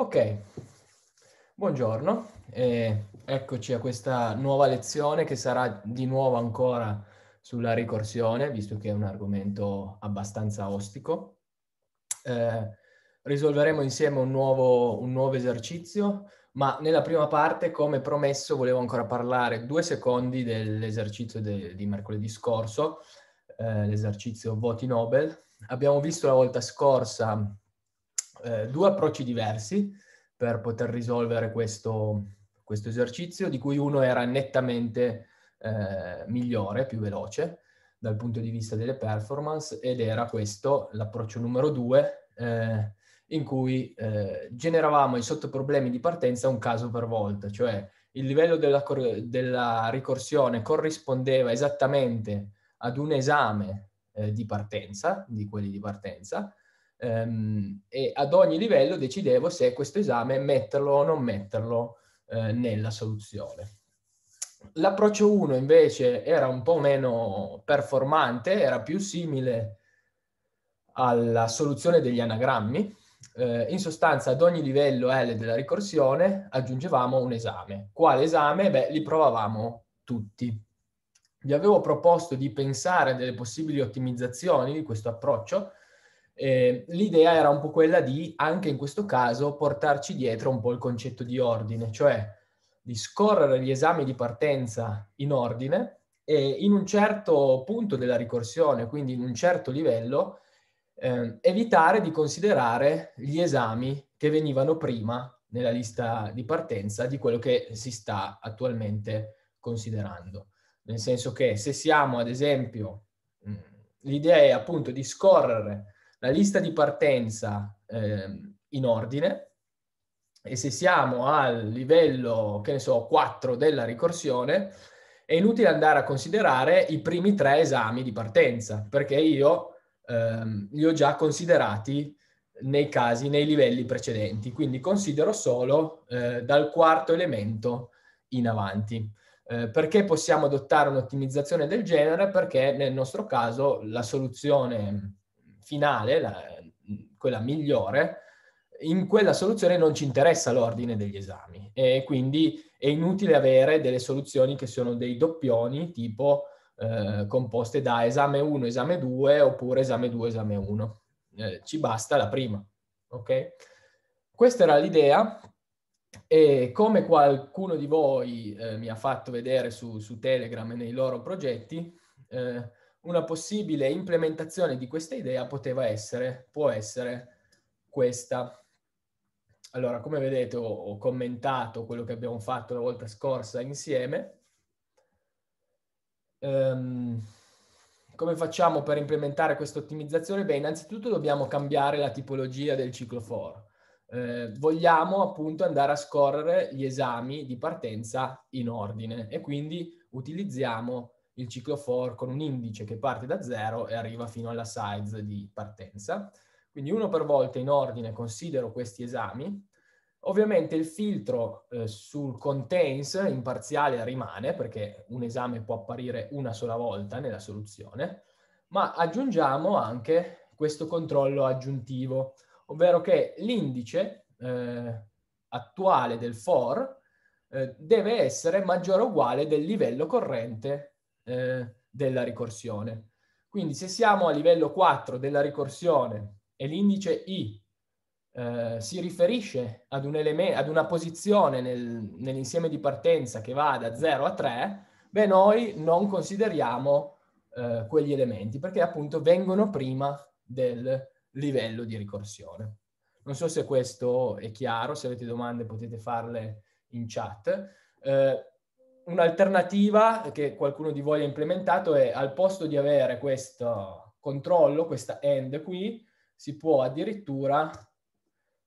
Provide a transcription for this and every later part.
Ok, buongiorno, e eccoci a questa nuova lezione che sarà di nuovo ancora sulla ricorsione, visto che è un argomento abbastanza ostico. Eh, risolveremo insieme un nuovo, un nuovo esercizio, ma nella prima parte, come promesso, volevo ancora parlare due secondi dell'esercizio de- di mercoledì scorso, eh, l'esercizio Voti Nobel. Abbiamo visto la volta scorsa eh, due approcci diversi per poter risolvere questo, questo, esercizio, di cui uno era nettamente eh, migliore, più veloce dal punto di vista delle performance, ed era questo l'approccio numero due, eh, in cui eh, generavamo i sottoproblemi di partenza un caso per volta, cioè il livello della, cor- della ricorsione corrispondeva esattamente ad un esame eh, di partenza, di quelli di partenza, ehm, e ad ogni livello decidevo se questo esame metterlo o non metterlo eh, nella soluzione. L'approccio 1 invece era un po' meno performante, era più simile alla soluzione degli anagrammi. Eh, in sostanza ad ogni livello L della ricorsione aggiungevamo un esame. Quale esame? Beh, li provavamo tutti. Vi avevo proposto di pensare a delle possibili ottimizzazioni di questo approccio eh, l'idea era un po' quella di, anche in questo caso, portarci dietro un po' il concetto di ordine, cioè di scorrere gli esami di partenza in ordine e in un certo punto della ricorsione, quindi in un certo livello, eh, evitare di considerare gli esami che venivano prima nella lista di partenza di quello che si sta attualmente considerando. Nel senso che se siamo, ad esempio, l'idea è appunto di scorrere la lista di partenza eh, in ordine e se siamo al livello, che ne so, 4 della ricorsione, è inutile andare a considerare i primi tre esami di partenza, perché io ehm, li ho già considerati nei casi, nei livelli precedenti, quindi considero solo eh, dal quarto elemento in avanti. Eh, perché possiamo adottare un'ottimizzazione del genere? Perché nel nostro caso la soluzione finale, la, mm, quella migliore, in quella soluzione non ci interessa l'ordine degli esami e quindi è inutile avere delle soluzioni che sono dei doppioni tipo eh, composte da esame 1, esame 2 oppure esame 2, esame 1. Eh, ci basta la prima, ok? Questa era l'idea e come qualcuno di voi eh, mi ha fatto vedere su, su Telegram e nei loro progetti, eh, una possibile implementazione di questa idea poteva essere, può essere questa. Allora, come vedete, ho, commentato quello che abbiamo fatto la volta scorsa insieme. Um, come facciamo per implementare questa ottimizzazione? Beh, innanzitutto dobbiamo cambiare la tipologia del ciclo for. Eh, vogliamo appunto andare a scorrere gli esami di partenza in ordine e quindi utilizziamo il ciclo for con un indice che parte da zero e arriva fino alla size di partenza. Quindi uno per volta in ordine considero questi esami. Ovviamente il filtro eh, sul contains in parziale rimane perché un esame può apparire una sola volta nella soluzione, ma aggiungiamo anche questo controllo aggiuntivo, ovvero che l'indice eh, attuale del for eh, deve essere maggiore o uguale del livello corrente eh, della ricorsione. Quindi se siamo a livello 4 della ricorsione e l'indice I eh, si riferisce ad, un ad una posizione nel, nell'insieme di partenza che va da 0 a 3, beh noi non consideriamo eh, quegli elementi perché appunto vengono prima del livello di ricorsione. Non so se questo è chiaro, se avete domande potete farle in chat. Eh, un'alternativa che qualcuno di voi ha implementato è al posto di avere questo controllo, questa end qui, si può addirittura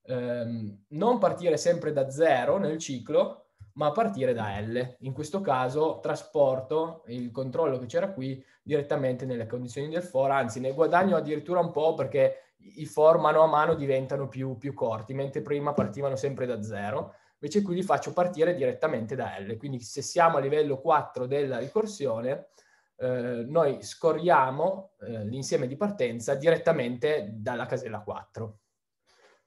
ehm, non partire sempre da zero nel ciclo, ma partire da L. In questo caso trasporto il controllo che c'era qui direttamente nelle condizioni del for, anzi ne guadagno addirittura un po' perché i for mano a mano diventano più, più corti, mentre prima partivano sempre da zero Invece qui li faccio partire direttamente da L. Quindi se siamo a livello 4 della ricorsione, eh, noi scorriamo eh, l'insieme di partenza direttamente dalla casella 4.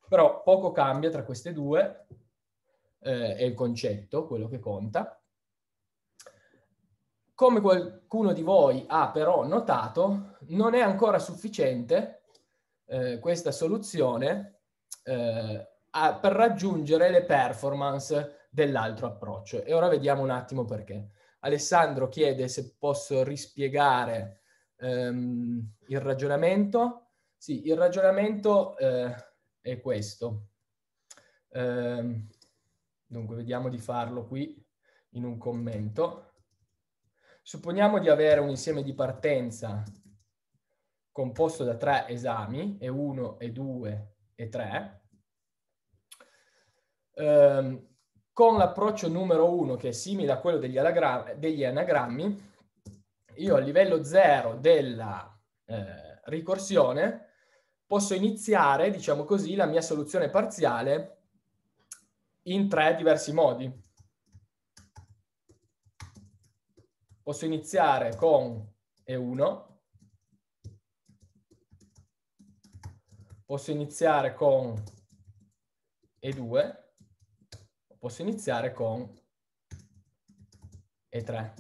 Però poco cambia tra queste due, eh, è il concetto, quello che conta. Come qualcuno di voi ha però notato, non è ancora sufficiente eh, questa soluzione eh, a, per raggiungere le performance dell'altro approccio. E ora vediamo un attimo perché. Alessandro chiede se posso rispiegare ehm, il ragionamento. Sì, il ragionamento eh, è questo. Eh, dunque, vediamo di farlo qui in un commento. Supponiamo di avere un insieme di partenza composto da tre esami, E1, E2 e 3, ehm, con l'approccio numero uno che è simile a quello degli, anagram- degli anagrammi, io a livello zero della eh, ricorsione posso iniziare, diciamo così, la mia soluzione parziale in tre diversi modi. Posso iniziare con E1, posso iniziare con E2 posso iniziare con E3.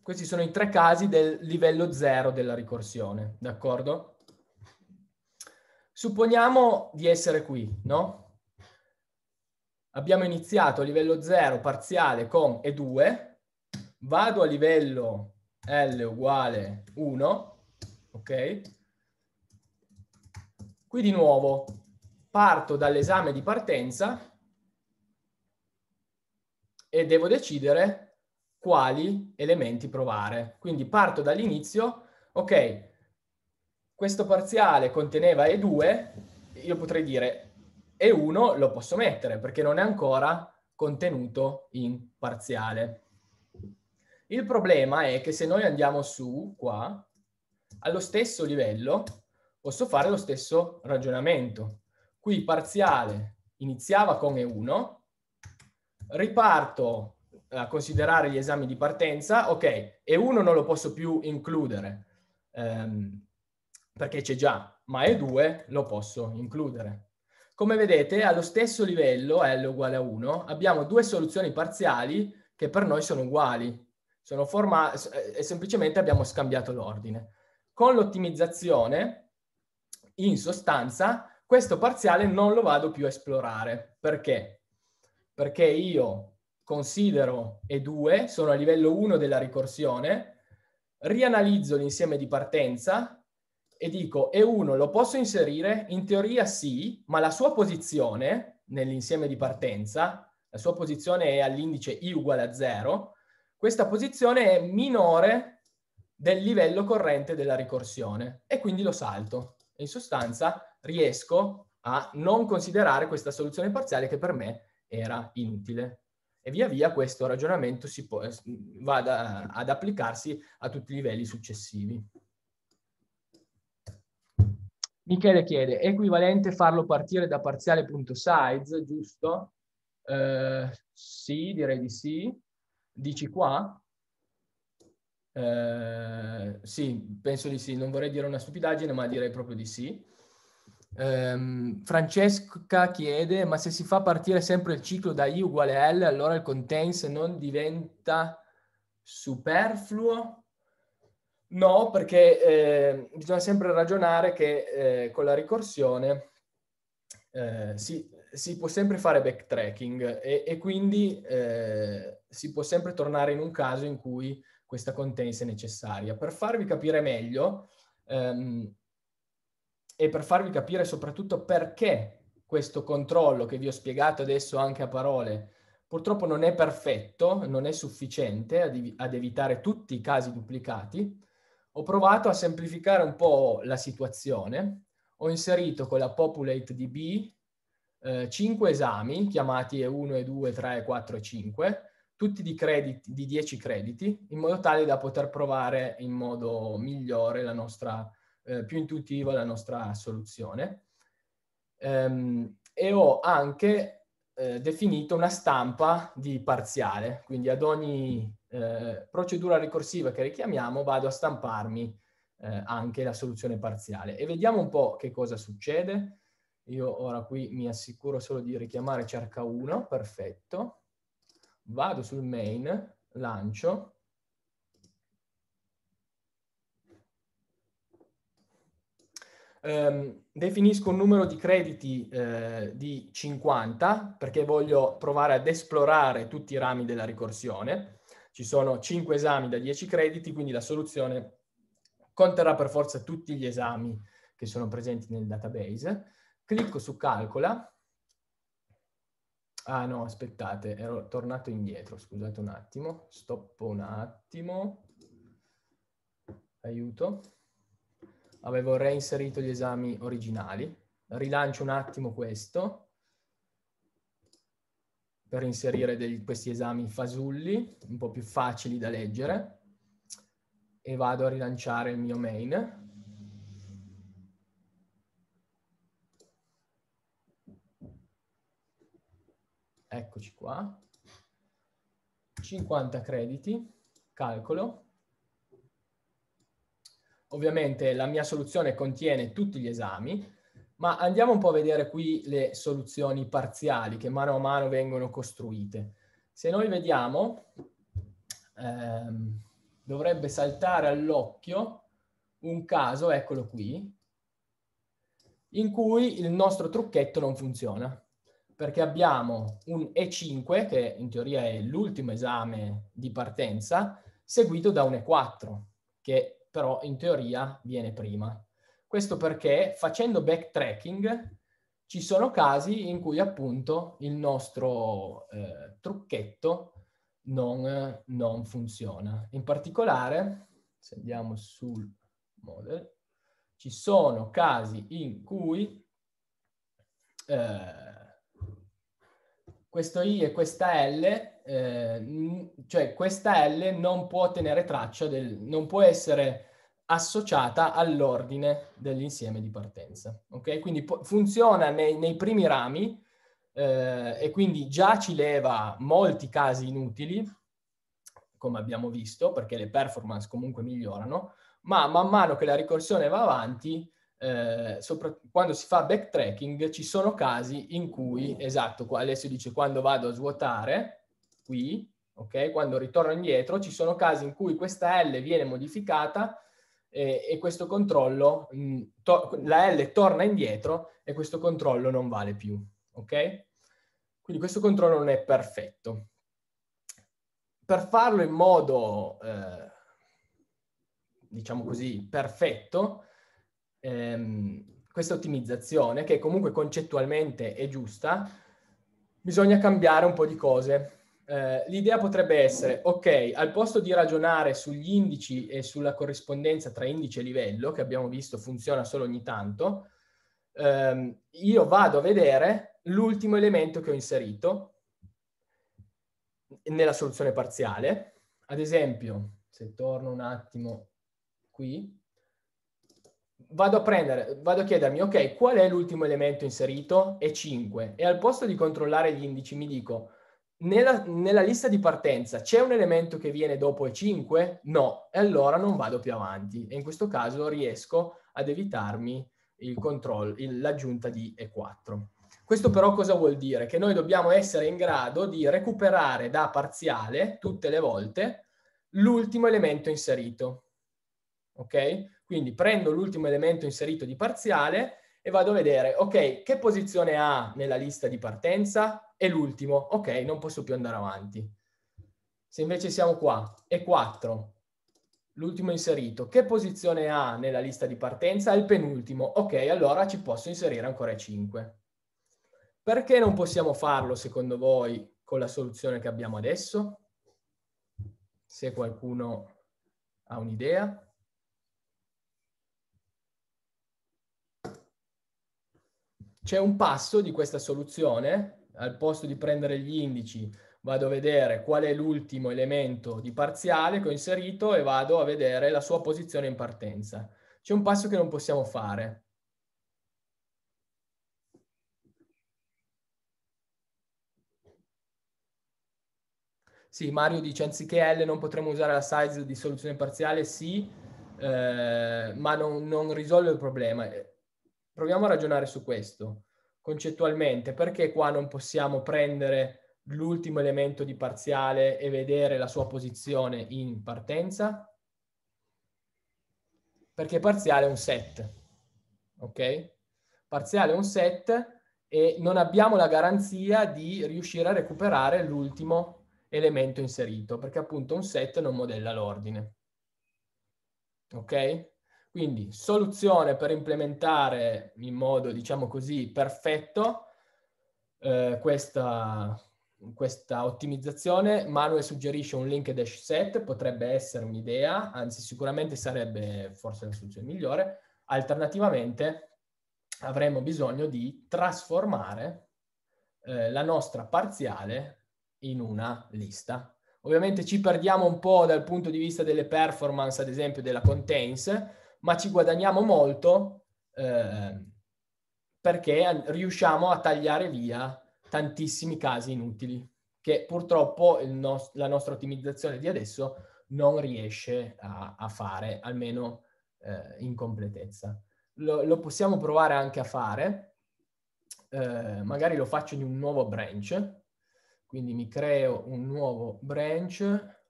Questi sono i tre casi del livello 0 della ricorsione, d'accordo? Supponiamo di essere qui, no? Abbiamo iniziato a livello 0 parziale con E2, vado a livello L uguale 1, ok? Qui di nuovo parto dall'esame di partenza e devo decidere quali elementi provare. Quindi parto dall'inizio, ok, questo parziale conteneva E2, io potrei dire E1 lo posso mettere perché non è ancora contenuto in parziale. Il problema è che se noi andiamo su qua, allo stesso livello, posso fare lo stesso ragionamento. Qui parziale iniziava con e 1, riparto a considerare gli esami di partenza, ok, e 1 non lo posso più includere ehm, perché c'è già, ma e 2 lo posso includere. Come vedete, allo stesso livello, L uguale a 1, abbiamo due soluzioni parziali che per noi sono uguali, sono forma eh, e semplicemente abbiamo scambiato l'ordine. Con l'ottimizzazione, in sostanza, questo parziale non lo vado più a esplorare. Perché? Perché io considero E2, sono a livello 1 della ricorsione, rianalizzo l'insieme di partenza e dico E1 lo posso inserire? In teoria sì, ma la sua posizione nell'insieme di partenza, la sua posizione è all'indice I uguale a 0, questa posizione è minore del livello corrente della ricorsione e quindi lo salto. In sostanza riesco a non considerare questa soluzione parziale che per me era inutile. E via via questo ragionamento si può, eh, va ad, ad applicarsi a tutti i livelli successivi. Michele chiede, è equivalente farlo partire da parziale.size, giusto? Eh, sì, direi di sì. Dici qua? Eh, sì, penso di sì. Non vorrei dire una stupidaggine, ma direi proprio di sì. Um, Francesca chiede, ma se si fa partire sempre il ciclo da I uguale a L, allora il contains non diventa superfluo? No, perché eh, bisogna sempre ragionare che eh, con la ricorsione eh, si, si, può sempre fare backtracking e, e quindi eh, si può sempre tornare in un caso in cui questa contains è necessaria. Per farvi capire meglio, ehm, e per farvi capire soprattutto perché questo controllo che vi ho spiegato adesso anche a parole purtroppo non è perfetto, non è sufficiente ad, ad evitare tutti i casi duplicati, ho provato a semplificare un po' la situazione, ho inserito con la populate DB eh, 5 esami chiamati E1, E2, 3, 4 e 5, tutti di, crediti, di 10 crediti, in modo tale da poter provare in modo migliore la nostra eh, più intuitiva la nostra soluzione. Ehm, e ho anche eh, definito una stampa di parziale, quindi ad ogni eh, procedura ricorsiva che richiamiamo vado a stamparmi eh, anche la soluzione parziale. E vediamo un po' che cosa succede. Io ora qui mi assicuro solo di richiamare cerca 1, perfetto. Vado sul main, lancio, ehm, definisco un numero di crediti eh, di 50 perché voglio provare ad esplorare tutti i rami della ricorsione. Ci sono 5 esami da 10 crediti, quindi la soluzione conterrà per forza tutti gli esami che sono presenti nel database. Clicco su calcola. Ah no, aspettate, ero tornato indietro, scusate un attimo, stoppo un attimo, aiuto avevo reinserito gli esami originali. Rilancio un attimo questo per inserire dei, questi esami fasulli, un po' più facili da leggere, e vado a rilanciare il mio main. Eccoci qua. 50 crediti, calcolo, Ovviamente la mia soluzione contiene tutti gli esami, ma andiamo un po' a vedere qui le soluzioni parziali che mano a mano vengono costruite. Se noi vediamo, ehm, dovrebbe saltare all'occhio un caso, eccolo qui, in cui il nostro trucchetto non funziona perché abbiamo un E5, che in teoria è l'ultimo esame di partenza, seguito da un E4, che però in teoria viene prima. Questo perché facendo backtracking ci sono casi in cui appunto il nostro eh, trucchetto non, non, funziona. In particolare, se andiamo sul model, ci sono casi in cui eh, questo I e questa L eh, cioè questa L non può tenere traccia, del, non può essere associata all'ordine dell'insieme di partenza. Ok? Quindi po- funziona nei, nei, primi rami eh, e quindi già ci leva molti casi inutili, come abbiamo visto, perché le performance comunque migliorano, ma man mano che la ricorsione va avanti, eh, sopra- quando si fa backtracking ci sono casi in cui, mm. esatto, qua Alessio dice quando vado a svuotare, qui, okay, quando ritorno indietro, ci sono casi in cui questa L viene modificata e, eh, e questo controllo, mm, to- la L torna indietro e questo controllo non vale più. Okay? Quindi questo controllo non è perfetto. Per farlo in modo, eh, diciamo così, perfetto, ehm, questa ottimizzazione, che comunque concettualmente è giusta, bisogna cambiare un po' di cose. Eh, l'idea potrebbe essere, ok, al posto di ragionare sugli indici e sulla corrispondenza tra indice e livello, che abbiamo visto funziona solo ogni tanto, ehm, io vado a vedere l'ultimo elemento che ho inserito nella soluzione parziale. Ad esempio, se torno un attimo qui, vado a prendere, vado a chiedermi, ok, qual è l'ultimo elemento inserito? È 5. E al posto di controllare gli indici mi dico, nella, nella, lista di partenza c'è un elemento che viene dopo E5? No, e allora non vado più avanti e in questo caso riesco ad evitarmi il control, l'aggiunta di E4. Questo però cosa vuol dire? Che noi dobbiamo essere in grado di recuperare da parziale tutte le volte l'ultimo elemento inserito. Ok? Quindi prendo l'ultimo elemento inserito di parziale e vado a vedere, ok, che posizione ha nella lista di partenza? E l'ultimo, ok, non posso più andare avanti. Se invece siamo qua, e 4, l'ultimo inserito, che posizione ha nella lista di partenza? È il penultimo, ok, allora ci posso inserire ancora 5. Perché non possiamo farlo, secondo voi, con la soluzione che abbiamo adesso? Se qualcuno ha un'idea. c'è un passo di questa soluzione, al posto di prendere gli indici vado a vedere qual è l'ultimo elemento di parziale che ho inserito e vado a vedere la sua posizione in partenza. C'è un passo che non possiamo fare. Sì, Mario dice anziché L non potremmo usare la size di soluzione parziale, sì, eh, ma non, non risolve il problema proviamo a ragionare su questo concettualmente, perché qua non possiamo prendere l'ultimo elemento di parziale e vedere la sua posizione in partenza? Perché parziale è un set, ok? Parziale è un set e non abbiamo la garanzia di riuscire a recuperare l'ultimo elemento inserito, perché appunto un set non modella l'ordine. Ok? Quindi soluzione per implementare in modo, diciamo così, perfetto eh, questa, questa ottimizzazione. Manuel suggerisce un link dash set, potrebbe essere un'idea, anzi sicuramente sarebbe forse la soluzione migliore. Alternativamente avremo bisogno di trasformare eh, la nostra parziale in una lista. Ovviamente ci perdiamo un po' dal punto di vista delle performance, ad esempio della contains, ma ci guadagniamo molto eh, perché riusciamo a tagliare via tantissimi casi inutili che purtroppo no- la nostra ottimizzazione di adesso non riesce a, a fare, almeno eh, in completezza. Lo-, lo, possiamo provare anche a fare, eh, magari lo faccio in un nuovo branch, quindi mi creo un nuovo branch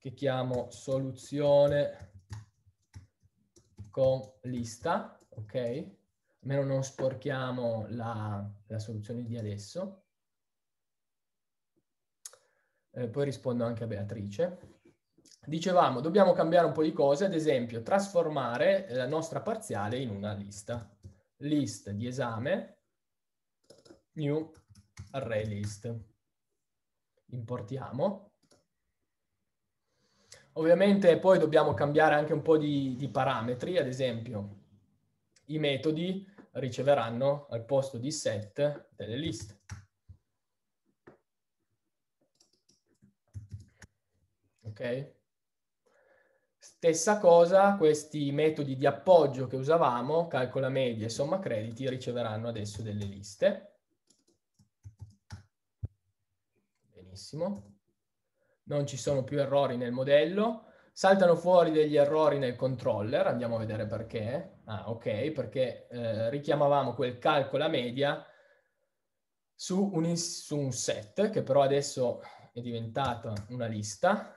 che chiamo soluzione con lista, ok? Almeno non sporchiamo la, la soluzione di adesso. Eh, poi rispondo anche a Beatrice. Dicevamo, dobbiamo cambiare un po' di cose, ad esempio trasformare la nostra parziale in una lista. List di esame, new array list. Importiamo Ovviamente poi dobbiamo cambiare anche un po' di, di parametri, ad esempio i metodi riceveranno al posto di set delle liste. Ok? Stessa cosa, questi metodi di appoggio che usavamo, calcola media e somma crediti, riceveranno adesso delle liste. Benissimo non ci sono più errori nel modello, saltano fuori degli errori nel controller, andiamo a vedere perché. Ah, ok, perché eh, richiamavamo quel calcola media su un, su un set, che però adesso è diventata una lista,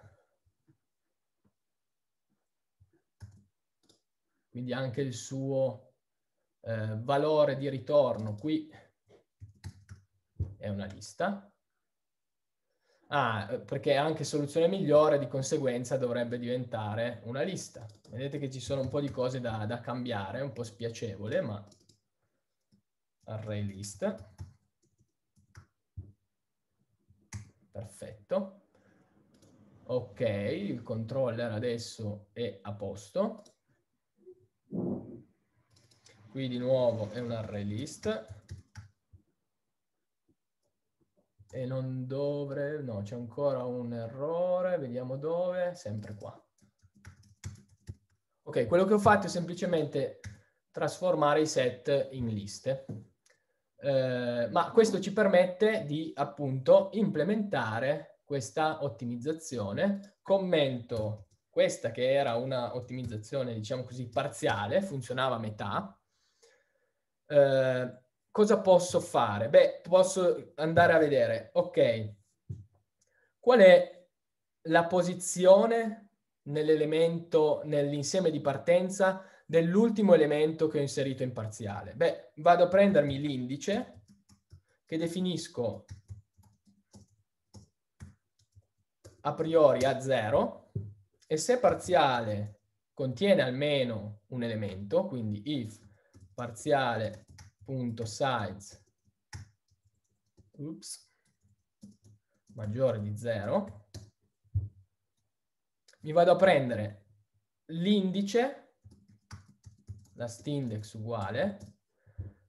quindi anche il suo eh, valore di ritorno qui è una lista. Ah, eh, perché anche soluzione migliore di conseguenza dovrebbe diventare una lista. Vedete che ci sono un po' di cose da, da cambiare, un po' spiacevole, ma array list. Perfetto. Ok, il controller adesso è a posto. Qui di nuovo è un array list e non dovrebbe, no, c'è ancora un errore, vediamo dove, sempre qua. Ok, quello che ho fatto è semplicemente trasformare i set in liste. Eh, ma questo ci permette di appunto implementare questa ottimizzazione. Commento questa che era una ottimizzazione, diciamo così, parziale, funzionava a metà. Eh, cosa posso fare? Beh, posso andare a vedere, ok, qual è la posizione nell'elemento, nell'insieme di partenza dell'ultimo elemento che ho inserito in parziale? Beh, vado a prendermi l'indice che definisco a priori a 0 e se parziale contiene almeno un elemento, quindi if parziale punto size oops, maggiore di 0 mi vado a prendere l'indice last index uguale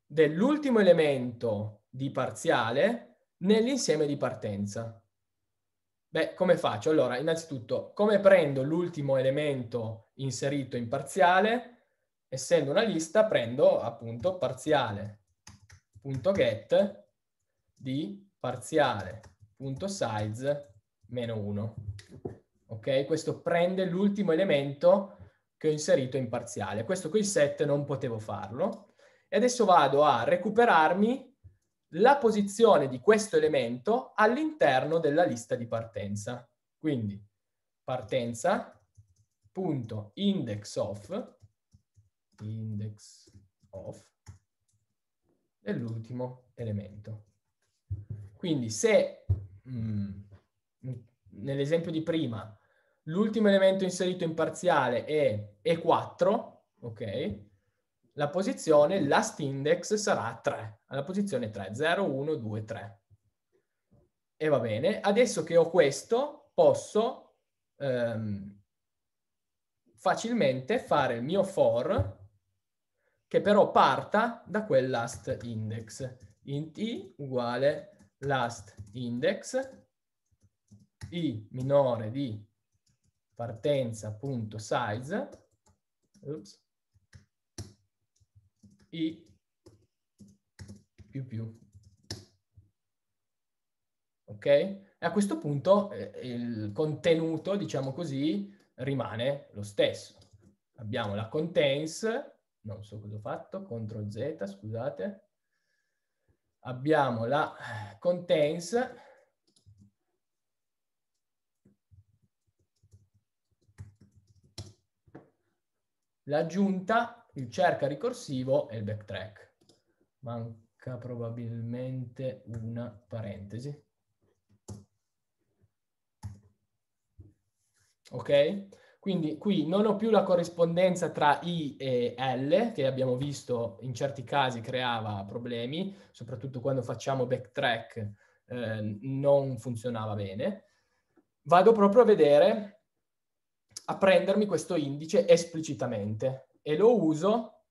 dell'ultimo elemento di parziale nell'insieme di partenza. Beh, come faccio? Allora, innanzitutto, come prendo l'ultimo elemento inserito in parziale? essendo una lista prendo appunto parziale.get di parziale.size meno 1. Ok? Questo prende l'ultimo elemento che ho inserito in parziale. Questo con il set non potevo farlo. E adesso vado a recuperarmi la posizione di questo elemento all'interno della lista di partenza. Quindi partenza.indexOf index of dell'ultimo elemento. Quindi se mm, nell'esempio di prima l'ultimo elemento inserito in parziale è E4, ok? La posizione last index sarà 3, alla posizione 3, 0, 1, 2, 3. E va bene, adesso che ho questo posso ehm, facilmente fare il mio for che però parta da quel last index. Int i uguale last index i minore di partenza.size i più più. Ok? E a questo punto eh, il contenuto, diciamo così, rimane lo stesso. Abbiamo la contains non so cosa ho fatto, CTRL Z, scusate, abbiamo la contains. l'aggiunta, il cerca ricorsivo e il backtrack. Manca probabilmente una parentesi. Ok? Quindi qui non ho più la corrispondenza tra I e L, che abbiamo visto in certi casi creava problemi, soprattutto quando facciamo backtrack eh, non funzionava bene. Vado proprio a vedere, a prendermi questo indice esplicitamente e lo uso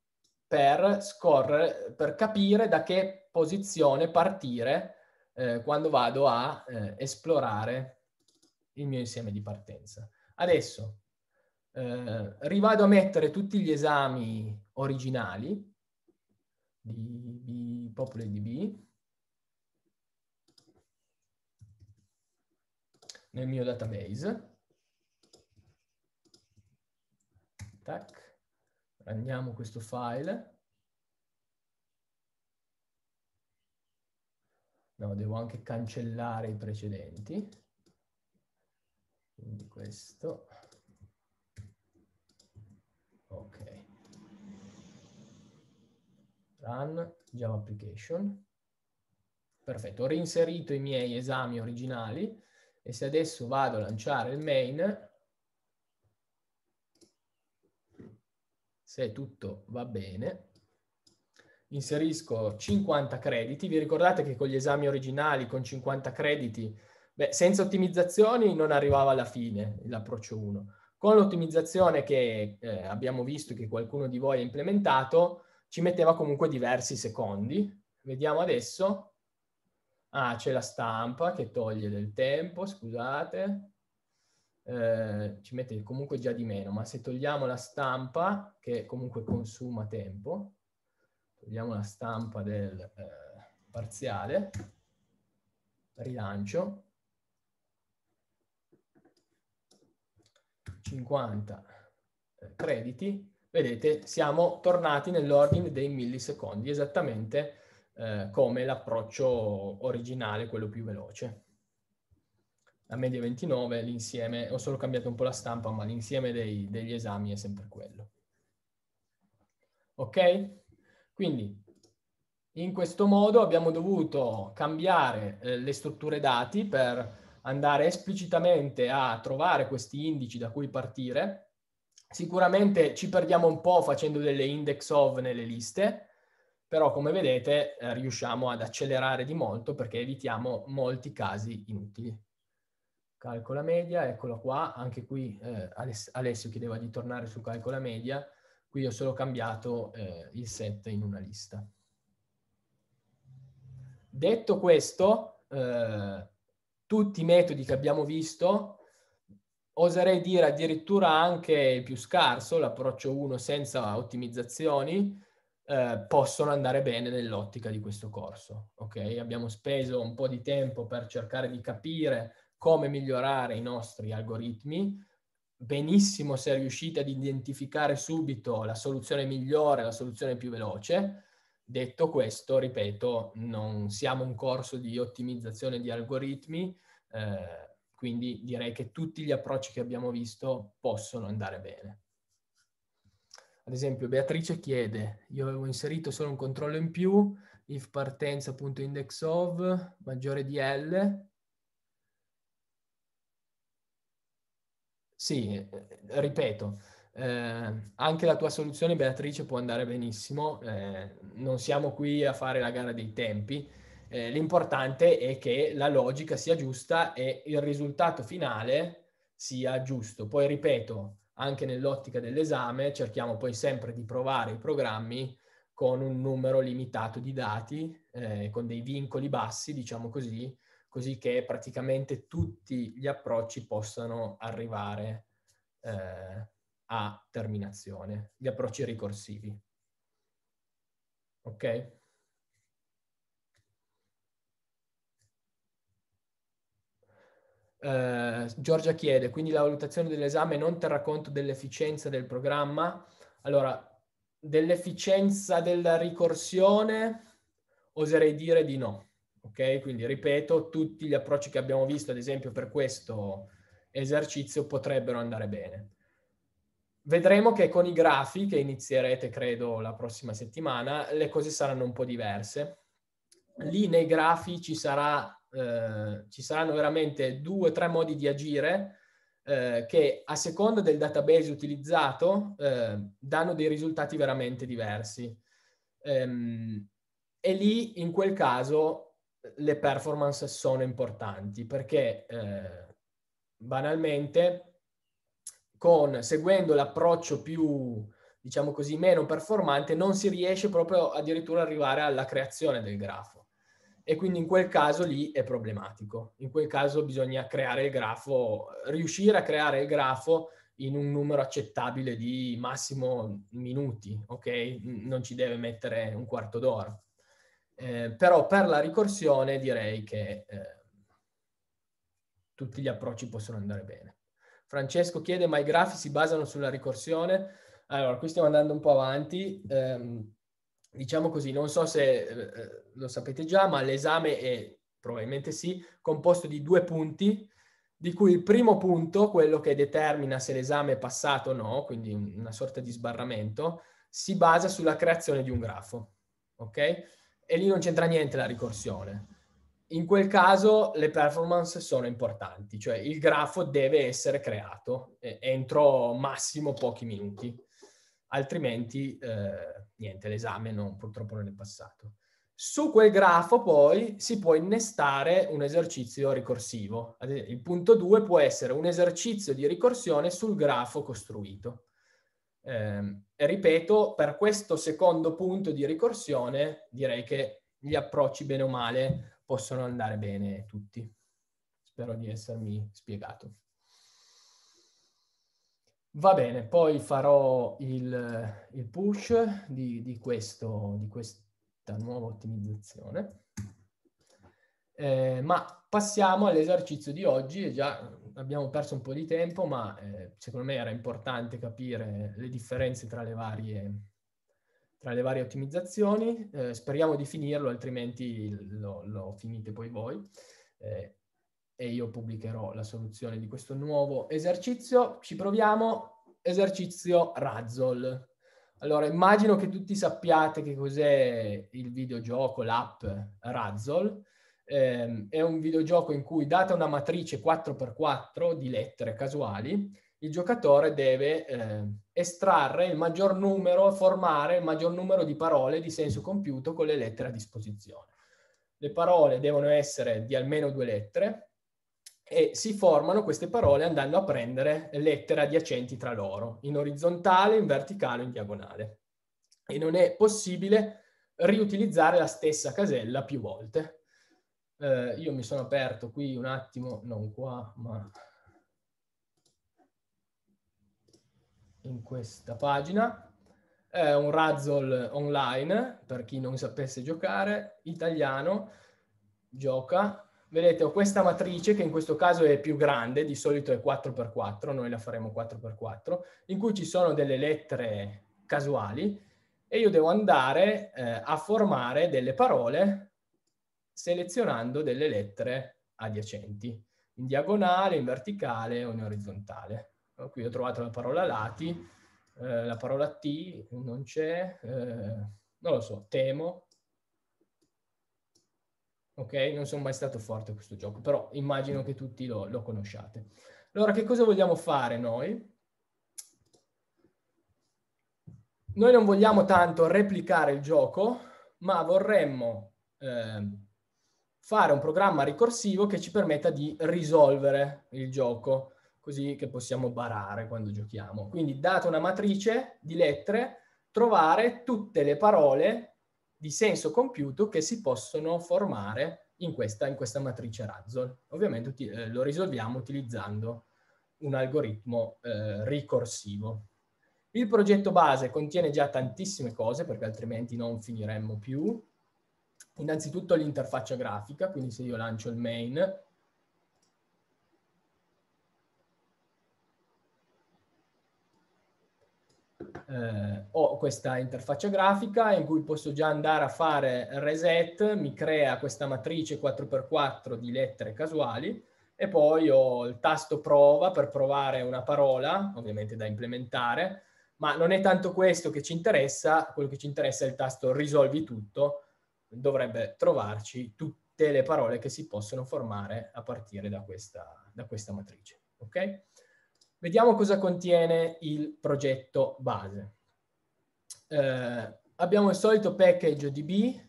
per scorrere, per capire da che posizione partire eh, quando vado a eh, esplorare il mio insieme di partenza. Adesso eh, rivado a mettere tutti gli esami originali di, di Popoli DB nel mio database. Tac. Prendiamo questo file. No, devo anche cancellare i precedenti. Quindi questo. Ok. Run Java Application. Perfetto, ho reinserito i miei esami originali e se adesso vado a lanciare il main, se tutto va bene, inserisco 50 crediti. Vi ricordate che con gli esami originali, con 50 crediti, beh, senza ottimizzazioni non arrivava alla fine l'approccio 1. Con l'ottimizzazione che eh, abbiamo visto che qualcuno di voi ha implementato, ci metteva comunque diversi secondi. Vediamo adesso. Ah, c'è la stampa che toglie del tempo, scusate. Eh, ci mette comunque già di meno, ma se togliamo la stampa, che comunque consuma tempo, togliamo la stampa del eh, parziale, rilancio, 50 eh, crediti, vedete siamo tornati nell'ordine dei millisecondi, esattamente eh, come l'approccio originale, quello più veloce. La media 29, l'insieme, ho solo cambiato un po' la stampa, ma l'insieme degli esami è sempre quello. Ok? Quindi in questo modo abbiamo dovuto cambiare eh, le strutture dati per andare esplicitamente a trovare questi indici da cui partire. Sicuramente ci perdiamo un po' facendo delle index of nelle liste, però come vedete eh, riusciamo ad accelerare di molto perché evitiamo molti casi inutili. Calcola media, eccolo qua, anche qui eh, Alessio chiedeva di tornare su calcola media, qui ho solo cambiato eh, il set in una lista. Detto questo, eh, tutti i metodi che abbiamo visto, oserei dire addirittura anche il più scarso, l'approccio 1 senza ottimizzazioni, eh, possono andare bene nell'ottica di questo corso. Okay? Abbiamo speso un po' di tempo per cercare di capire come migliorare i nostri algoritmi. Benissimo se riuscite ad identificare subito la soluzione migliore, la soluzione più veloce, Detto questo, ripeto, non siamo un corso di ottimizzazione di algoritmi, eh, quindi direi che tutti gli approcci che abbiamo visto possono andare bene. Ad esempio Beatrice chiede, io avevo inserito solo un controllo in più, if partenza.index of maggiore di L. Sì, eh, ripeto, Ehm, anche la tua soluzione, Beatrice, può andare benissimo. Eh, non siamo qui a fare la gara dei tempi. Eh, l'importante è che la logica sia giusta e il risultato finale sia giusto. Poi, ripeto, anche nell'ottica dell'esame, cerchiamo poi sempre di provare i programmi con un numero limitato di dati, eh, con dei vincoli bassi, diciamo così, così che praticamente tutti gli approcci possano arrivare. Eh, a terminazione, gli approcci ricorsivi. Ok? Uh, Giorgia chiede, quindi la valutazione dell'esame non terrà conto dell'efficienza del programma? Allora, dell'efficienza della ricorsione oserei dire di no. Ok? Quindi ripeto, tutti gli approcci che abbiamo visto, ad esempio per questo esercizio, potrebbero andare bene. Vedremo che con i grafi, che inizierete credo la prossima settimana, le cose saranno un po' diverse. Lì nei grafi ci, sarà, eh, ci saranno veramente due o tre modi di agire eh, che a seconda del database utilizzato eh, danno dei risultati veramente diversi. Ehm, e lì in quel caso le performance sono importanti perché eh, banalmente con, seguendo l'approccio più, diciamo così, meno performante, non si riesce proprio addirittura ad arrivare alla creazione del grafo. E quindi in quel caso lì è problematico. In quel caso bisogna creare il grafo, riuscire a creare il grafo in un numero accettabile di massimo minuti, ok? Non ci deve mettere un quarto d'ora. Eh, però per la ricorsione direi che eh, tutti gli approcci possono andare bene. Francesco chiede, ma i grafi si basano sulla ricorsione? Allora, qui stiamo andando un po' avanti. Ehm, diciamo così, non so se eh, lo sapete già, ma l'esame è, probabilmente sì, composto di due punti, di cui il primo punto, quello che determina se l'esame è passato o no, quindi una sorta di sbarramento, si basa sulla creazione di un grafo, ok? E lì non c'entra niente la ricorsione in quel caso le performance sono importanti, cioè il grafo deve essere creato entro massimo pochi minuti, altrimenti eh, niente, l'esame non, purtroppo non è passato. Su quel grafo poi si può innestare un esercizio ricorsivo. Il punto 2 può essere un esercizio di ricorsione sul grafo costruito. Eh, ripeto, per questo secondo punto di ricorsione direi che gli approcci bene o male possono andare bene tutti. Spero di essermi spiegato. Va bene, poi farò il, il push di, di, questo, di, questa nuova ottimizzazione. Eh, ma passiamo all'esercizio di oggi, già abbiamo perso un po' di tempo, ma eh, secondo me era importante capire le differenze tra le varie tra le varie ottimizzazioni. Eh, speriamo di finirlo, altrimenti lo, lo finite poi voi. Eh, e io pubblicherò la soluzione di questo nuovo esercizio. Ci proviamo. Esercizio Razzle. Allora, immagino che tutti sappiate che cos'è il videogioco, l'app Razzle. Eh, è un videogioco in cui, data una matrice 4x4 di lettere casuali, il giocatore deve eh, estrarre il maggior numero, formare il maggior numero di parole di senso compiuto con le lettere a disposizione. Le parole devono essere di almeno due lettere e si formano queste parole andando a prendere lettere adiacenti tra loro, in orizzontale, in verticale in diagonale. E non è possibile riutilizzare la stessa casella più volte. Eh, io mi sono aperto qui un attimo, non qua, ma in questa pagina. È un Razzle online, per chi non sapesse giocare, italiano, gioca. Vedete, ho questa matrice che in questo caso è più grande, di solito è 4x4, noi la faremo 4x4, in cui ci sono delle lettere casuali e io devo andare eh, a formare delle parole selezionando delle lettere adiacenti, in diagonale, in verticale o in orizzontale. Ecco, qui ho trovato la parola lati, eh, la parola T non c'è, eh, non lo so, temo. Ok, non sono mai stato forte a questo gioco, però immagino che tutti lo, lo conosciate. Allora, che cosa vogliamo fare noi? Noi non vogliamo tanto replicare il gioco, ma vorremmo eh, fare un programma ricorsivo che ci permetta di risolvere il gioco così che possiamo barare quando giochiamo. Quindi data una matrice di lettere, trovare tutte le parole di senso compiuto che si possono formare in questa, in questa matrice Razzle. Ovviamente eh, lo risolviamo utilizzando un algoritmo eh, ricorsivo. Il progetto base contiene già tantissime cose perché altrimenti non finiremmo più. Innanzitutto l'interfaccia grafica, quindi se io lancio il main eh, ho questa interfaccia grafica in cui posso già andare a fare reset, mi crea questa matrice 4x4 di lettere casuali e poi ho il tasto prova per provare una parola, ovviamente da implementare, ma non è tanto questo che ci interessa, quello che ci interessa è il tasto risolvi tutto, dovrebbe trovarci tutte le parole che si possono formare a partire da questa, da questa matrice. Okay? Vediamo cosa contiene il progetto base. Eh, abbiamo il solito package DB.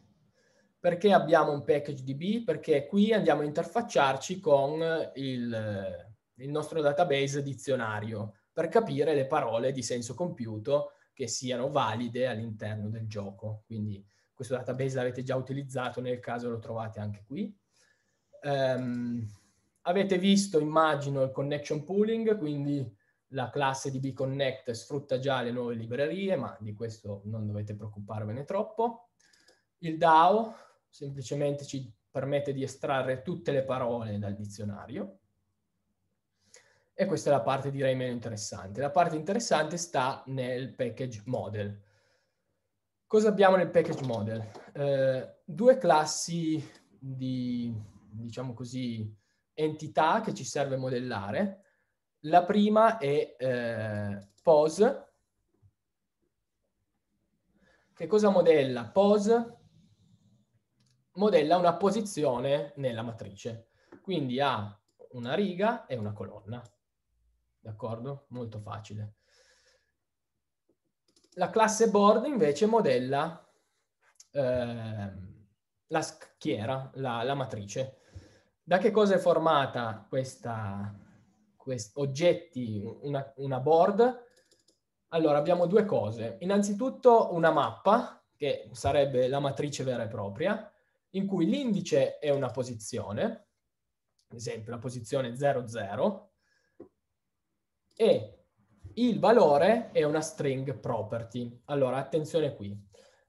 Perché abbiamo un package DB? Perché qui andiamo a interfacciarci con il, il nostro database dizionario per capire le parole di senso compiuto che siano valide all'interno del gioco. Quindi questo database l'avete già utilizzato, nel caso lo trovate anche qui. Um, Avete visto, immagino, il connection pooling, quindi la classe di bconnect sfrutta già le nuove librerie, ma di questo non dovete preoccuparvene troppo. Il DAO semplicemente ci permette di estrarre tutte le parole dal dizionario. E questa è la parte direi meno interessante. La parte interessante sta nel package model. Cosa abbiamo nel package model? Eh, due classi di, diciamo così, entità che ci serve modellare. La prima è eh, pose. Che cosa modella? Pose modella una posizione nella matrice. Quindi ha una riga e una colonna. D'accordo? Molto facile. La classe board invece modella eh, la schiera, la, la matrice. Da che cosa è formata questa, quest, oggetti, una, una board? Allora, abbiamo due cose. Innanzitutto una mappa, che sarebbe la matrice vera e propria, in cui l'indice è una posizione, ad esempio la posizione 00, e il valore è una string property. Allora, attenzione qui.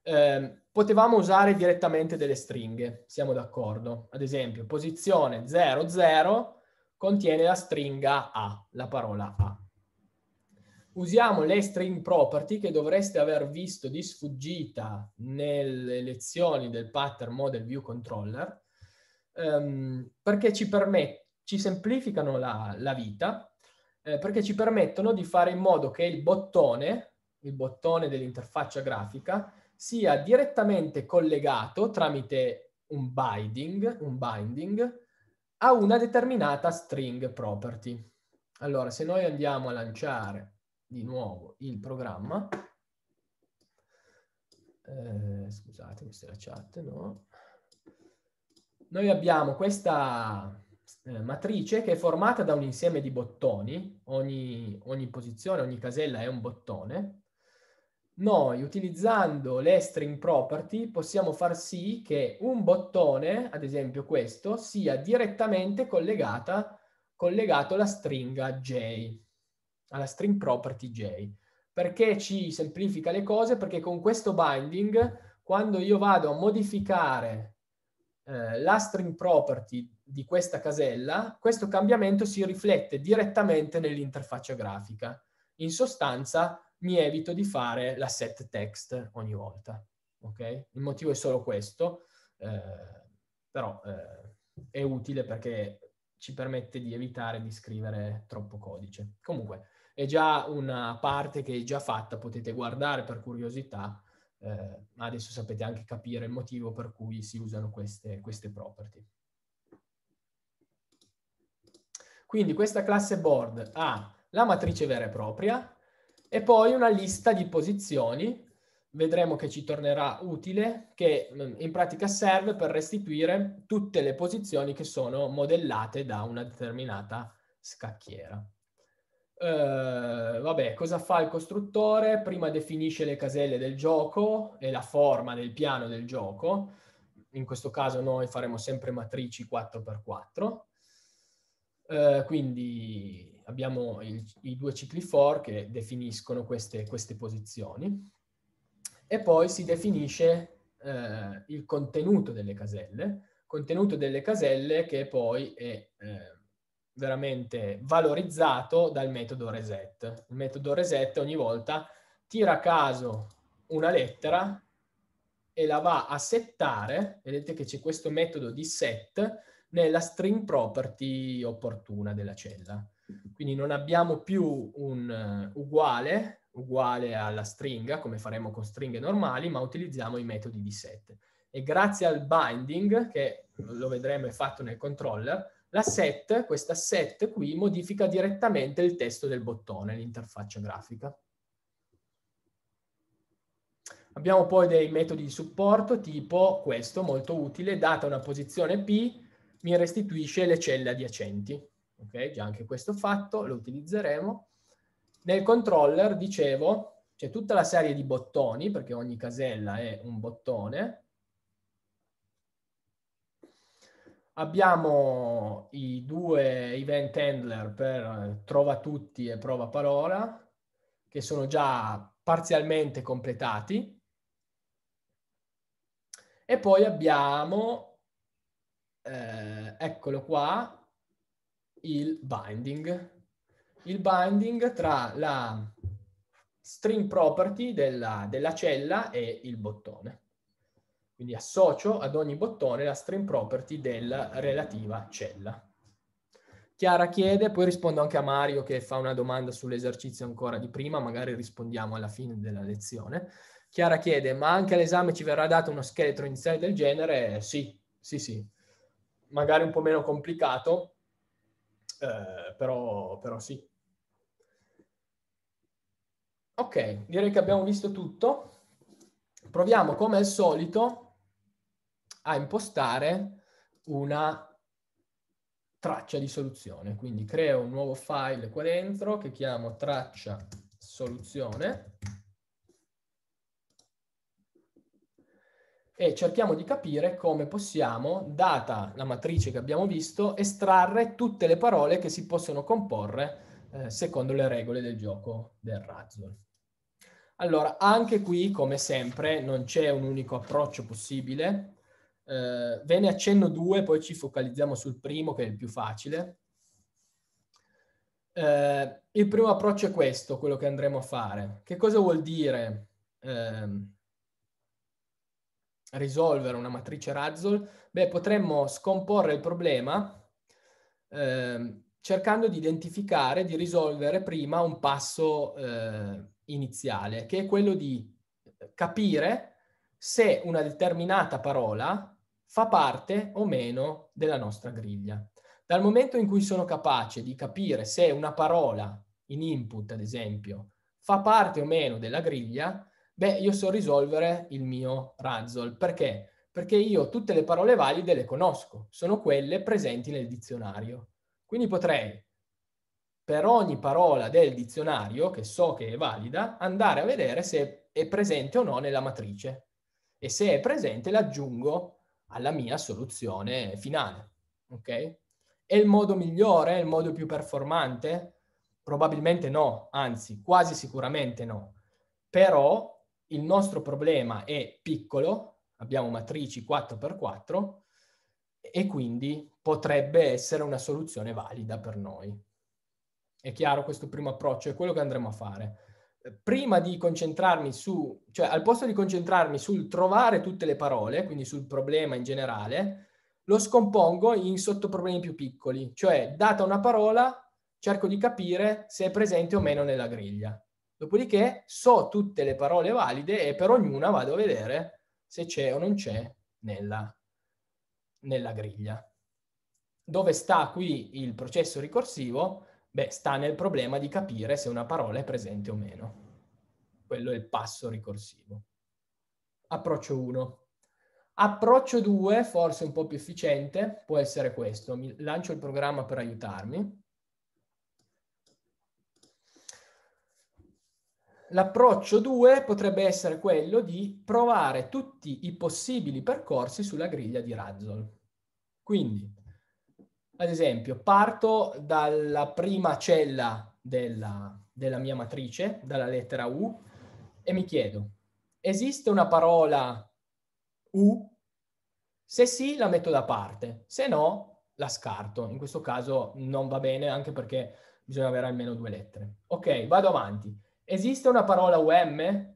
Eh, Potevamo usare direttamente delle stringhe, siamo d'accordo. Ad esempio, posizione 00 contiene la stringa A, la parola A. Usiamo le string property che dovreste aver visto di sfuggita nelle lezioni del pattern model view controller, ehm, perché ci, ci semplificano la, la vita, eh, perché ci permettono di fare in modo che il bottone, il bottone dell'interfaccia grafica, sia direttamente collegato tramite un binding, un binding a una determinata string property. Allora, se noi andiamo a lanciare di nuovo il programma, eh, scusate, questa è la chat, no? Noi abbiamo questa eh, matrice che è formata da un insieme di bottoni, ogni, ogni posizione, ogni casella è un bottone, noi utilizzando le string property possiamo far sì che un bottone, ad esempio questo, sia direttamente collegato alla stringa J, alla string property J. Perché ci semplifica le cose? Perché con questo binding, quando io vado a modificare eh, la string property di questa casella, questo cambiamento si riflette direttamente nell'interfaccia grafica. In sostanza, mi evito di fare la set text ogni volta. Okay? Il motivo è solo questo, eh, però eh, è utile perché ci permette di evitare di scrivere troppo codice. Comunque, è già una parte che è già fatta, potete guardare per curiosità, eh, ma adesso sapete anche capire il motivo per cui si usano queste, queste property. Quindi questa classe board ha la matrice vera e propria, e poi una lista di posizioni, vedremo che ci tornerà utile, che mm, in pratica serve per restituire tutte le posizioni che sono modellate da una determinata scacchiera. Uh, vabbè, cosa fa il costruttore? Prima definisce le caselle del gioco e la forma del piano del gioco. In questo caso noi faremo sempre matrici 4x4. Uh, eh, quindi abbiamo il, i due cicli for che definiscono queste, queste posizioni e poi si definisce eh, il contenuto delle caselle, contenuto delle caselle che poi è eh, veramente valorizzato dal metodo reset. Il metodo reset ogni volta tira a caso una lettera e la va a settare, vedete che c'è questo metodo di set, nella string property opportuna della cella. Quindi non abbiamo più un eh, uguale, uguale alla stringa, come faremo con stringhe normali, ma utilizziamo i metodi di set. E grazie al binding, che lo vedremo è fatto nel controller, la set, questa set qui, modifica direttamente il testo del bottone, l'interfaccia grafica. Abbiamo poi dei metodi di supporto tipo questo, molto utile, data una posizione P, mi restituisce le celle adiacenti ok? Già anche questo fatto, lo utilizzeremo. Nel controller, dicevo, c'è tutta la serie di bottoni, perché ogni casella è un bottone. Abbiamo i due event handler per trova tutti e prova parola, che sono già parzialmente completati. E poi abbiamo, eh, eccolo qua, il binding. Il binding tra la string property della, della cella e il bottone. Quindi associo ad ogni bottone la string property della relativa cella. Chiara chiede, poi rispondo anche a Mario che fa una domanda sull'esercizio ancora di prima, magari rispondiamo alla fine della lezione. Chiara chiede, ma anche all'esame ci verrà dato uno scheletro iniziale del genere? Sì, sì, sì. Magari un po' meno complicato, eh, però, però sì. Ok, direi che abbiamo visto tutto. Proviamo come al solito a impostare una traccia di soluzione. Quindi creo un nuovo file qua dentro che chiamo traccia soluzione e cerchiamo di capire come possiamo, data la matrice che abbiamo visto, estrarre tutte le parole che si possono comporre eh, secondo le regole del gioco del razzo. Allora, anche qui, come sempre, non c'è un unico approccio possibile. Eh, ve ne accenno due, poi ci focalizziamo sul primo, che è il più facile. Eh, il primo approccio è questo, quello che andremo a fare. Che cosa vuol dire? Eh, risolvere una matrice Razzle? Beh, potremmo scomporre il problema eh, cercando di identificare, di risolvere prima un passo eh, iniziale, che è quello di capire se una determinata parola fa parte o meno della nostra griglia. Dal momento in cui sono capace di capire se una parola in input, ad esempio, fa parte o meno della griglia, Beh, io so risolvere il mio Razzle. Perché? Perché io tutte le parole valide le conosco, sono quelle presenti nel dizionario. Quindi potrei, per ogni parola del dizionario, che so che è valida, andare a vedere se è presente o no nella matrice. E se è presente l'aggiungo alla mia soluzione finale. Ok? È il modo migliore? È il modo più performante? Probabilmente no, anzi, quasi sicuramente no. Però il nostro problema è piccolo, abbiamo matrici 4x4 e quindi potrebbe essere una soluzione valida per noi. È chiaro questo primo approccio, è quello che andremo a fare. Prima di concentrarmi su, cioè al posto di concentrarmi sul trovare tutte le parole, quindi sul problema in generale, lo scompongo in sottoproblemi più piccoli, cioè data una parola cerco di capire se è presente o meno nella griglia. Dopodiché so tutte le parole valide e per ognuna vado a vedere se c'è o non c'è nella, nella griglia. Dove sta qui il processo ricorsivo? Beh, sta nel problema di capire se una parola è presente o meno. Quello è il passo ricorsivo. Approccio 1. Approccio 2, forse un po' più efficiente, può essere questo. Mi lancio il programma per aiutarmi. l'approccio 2 potrebbe essere quello di provare tutti i possibili percorsi sulla griglia di Razzle. Quindi, ad esempio, parto dalla prima cella della, della mia matrice, dalla lettera U, e mi chiedo, esiste una parola U? Se sì, la metto da parte, se no, la scarto. In questo caso non va bene, anche perché bisogna avere almeno due lettere. Ok, vado avanti Esiste una parola UM?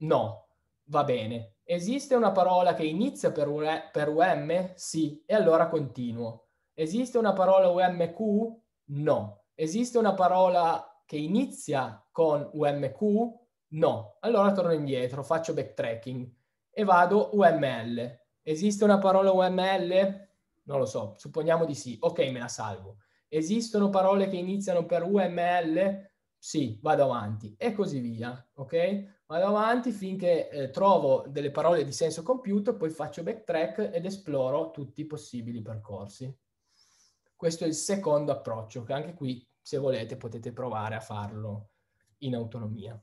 No, va bene. Esiste una parola che inizia per, UM? Per UM? Sì, e allora continuo. Esiste una parola UMQ? No. Esiste una parola che inizia con UMQ? No. Allora torno indietro, faccio backtracking e vado UML. Esiste una parola UML? Non lo so, supponiamo di sì. Ok, me la salvo. Esistono parole che iniziano per UML? sì, vado avanti e così via, ok? Vado avanti finché eh, trovo delle parole di senso compiuto, poi faccio backtrack ed esploro tutti i possibili percorsi. Questo è il secondo approccio che anche qui, se volete, potete provare a farlo in autonomia.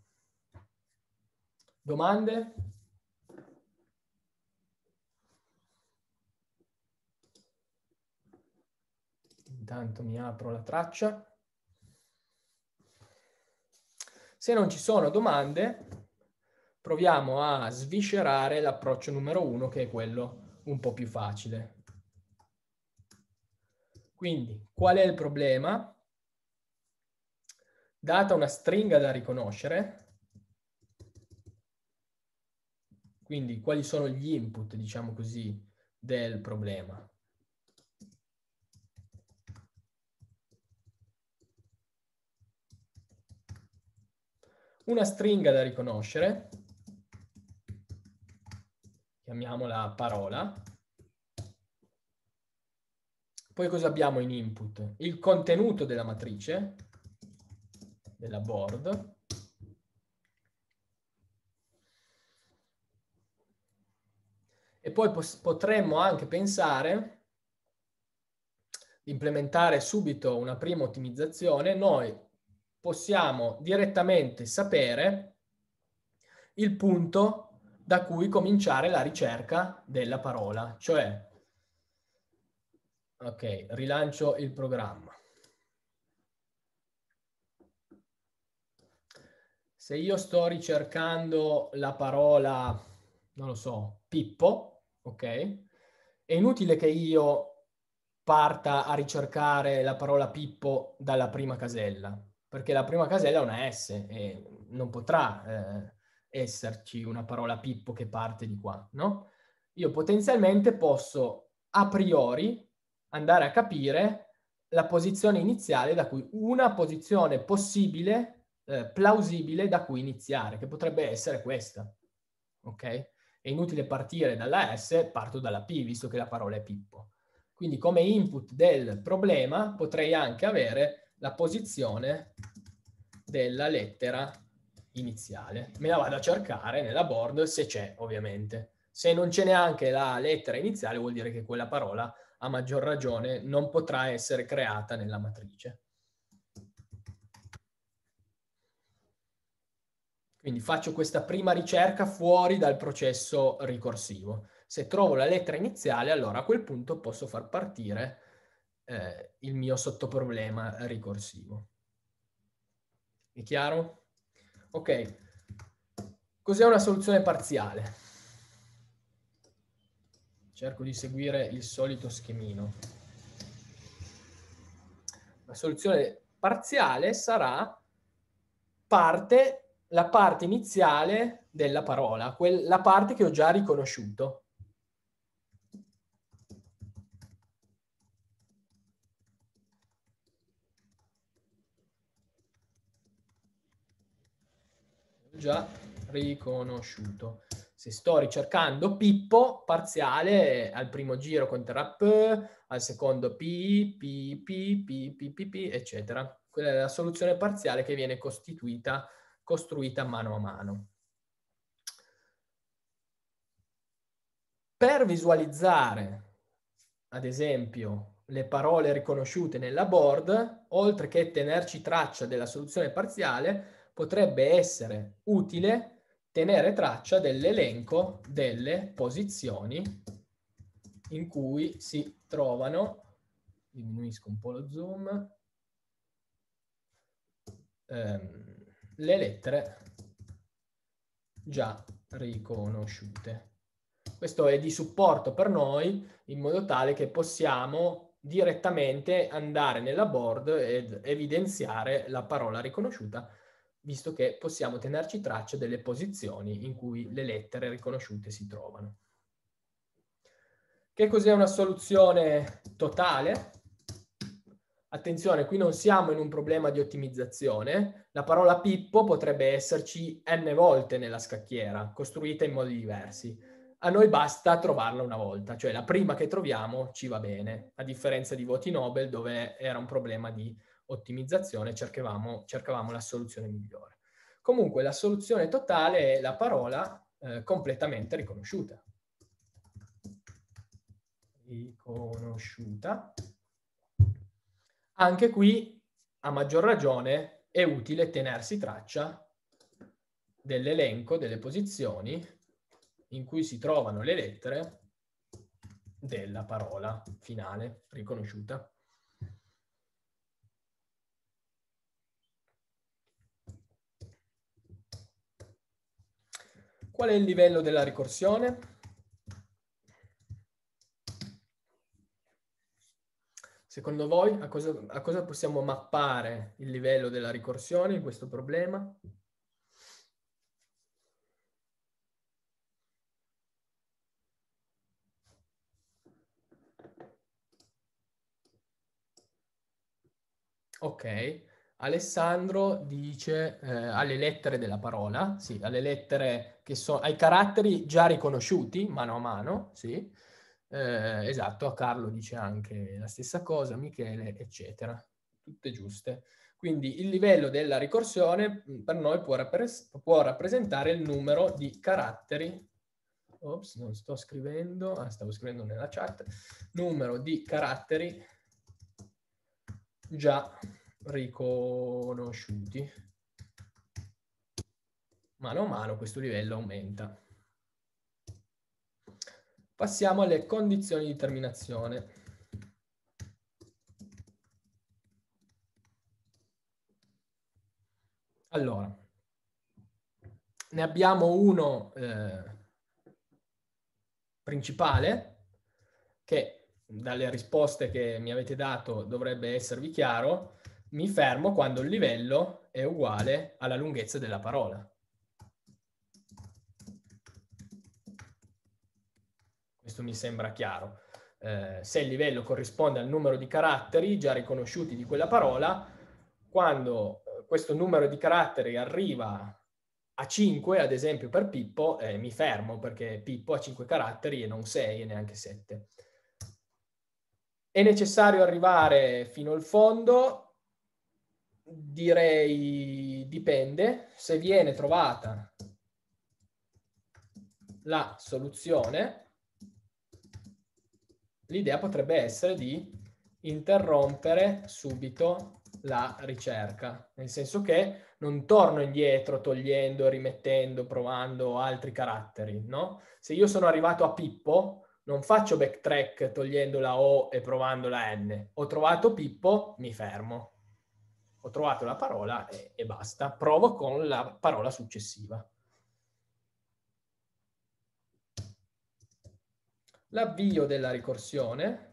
Domande? Intanto mi apro la traccia. Se non ci sono domande, proviamo a sviscerare l'approccio numero uno, che è quello un po' più facile. Quindi, qual è il problema? Data una stringa da riconoscere, quindi quali sono gli input, diciamo così, del problema. una stringa da riconoscere, chiamiamola parola, poi cosa abbiamo in input? Il contenuto della matrice, della board. E poi potremmo anche pensare di implementare subito una prima ottimizzazione. Noi possiamo direttamente sapere il punto da cui cominciare la ricerca della parola, cioè, ok, rilancio il programma. Se io sto ricercando la parola, non lo so, Pippo, ok, è inutile che io parta a ricercare la parola Pippo dalla prima casella, perché la prima casella è una S e non potrà eh, esserci una parola Pippo che parte di qua, no? Io potenzialmente posso a priori andare a capire la posizione iniziale da cui una posizione possibile, eh, plausibile da cui iniziare, che potrebbe essere questa. Ok? È inutile partire dalla S, parto dalla P, visto che la parola è Pippo. Quindi come input del problema potrei anche avere la posizione della lettera iniziale. Me la vado a cercare nella board se c'è, ovviamente. Se non c'è neanche la lettera iniziale vuol dire che quella parola a maggior ragione non potrà essere creata nella matrice. Quindi faccio questa prima ricerca fuori dal processo ricorsivo. Se trovo la lettera iniziale, allora a quel punto posso far partire eh, il mio sottoproblema ricorsivo. È chiaro? Ok. Cos'è una soluzione parziale? Cerco di seguire il solito schemino. La soluzione parziale sarà parte, la parte iniziale della parola, quella parte che ho già riconosciuto. già riconosciuto. Se sto ricercando Pippo, parziale al primo giro con P, al secondo P, P, P, P, P, P, P, eccetera. Quella è la soluzione parziale che viene costituita, costruita mano a mano. Per visualizzare, ad esempio, le parole riconosciute nella board, oltre che tenerci traccia della soluzione parziale, potrebbe essere utile tenere traccia dell'elenco delle posizioni in cui si trovano, diminuisco un po' lo zoom, ehm, le lettere già riconosciute. Questo è di supporto per noi in modo tale che possiamo direttamente andare nella board ed evidenziare la parola riconosciuta visto che possiamo tenerci traccia delle posizioni in cui le lettere riconosciute si trovano. Che cos'è una soluzione totale? Attenzione, qui non siamo in un problema di ottimizzazione. La parola Pippo potrebbe esserci n volte nella scacchiera, costruita in modi diversi. A noi basta trovarla una volta, cioè la prima che troviamo ci va bene, a differenza di voti Nobel dove era un problema di ottimizzazione cercavamo, cercavamo la soluzione migliore. Comunque la soluzione totale è la parola eh, completamente riconosciuta. Riconosciuta. Anche qui, a maggior ragione, è utile tenersi traccia dell'elenco delle posizioni in cui si trovano le lettere della parola finale riconosciuta. Qual è il livello della ricorsione? Secondo voi a cosa, a cosa, possiamo mappare il livello della ricorsione in questo problema? Ok, Alessandro dice eh, alle lettere della parola, sì, alle lettere che sono ai caratteri già riconosciuti mano a mano, sì. Eh, esatto, Carlo dice anche la stessa cosa, Michele, eccetera. Tutte giuste. Quindi il livello della ricorsione mm, per noi può, rappres può rappresentare il numero di caratteri ops, non sto scrivendo, ah, stavo scrivendo nella chat, numero di caratteri già riconosciuti mano a mano questo livello aumenta. Passiamo alle condizioni di terminazione. Allora, ne abbiamo uno eh, principale che dalle risposte che mi avete dato dovrebbe esservi chiaro, mi fermo quando il livello è uguale alla lunghezza della parola. questo mi sembra chiaro. Eh, se il livello corrisponde al numero di caratteri già riconosciuti di quella parola, quando eh, questo numero di caratteri arriva a 5, ad esempio per Pippo, eh, mi fermo perché Pippo ha 5 caratteri e non 6 e neanche 7. È necessario arrivare fino al fondo? Direi dipende. Se viene trovata la soluzione, l'idea potrebbe essere di interrompere subito la ricerca, nel senso che non torno indietro togliendo, rimettendo, provando altri caratteri, no? Se io sono arrivato a Pippo, non faccio backtrack togliendo la O e provando la N. Ho trovato Pippo, mi fermo. Ho trovato la parola e, e basta. Provo con la parola successiva. l'avvio della ricorsione.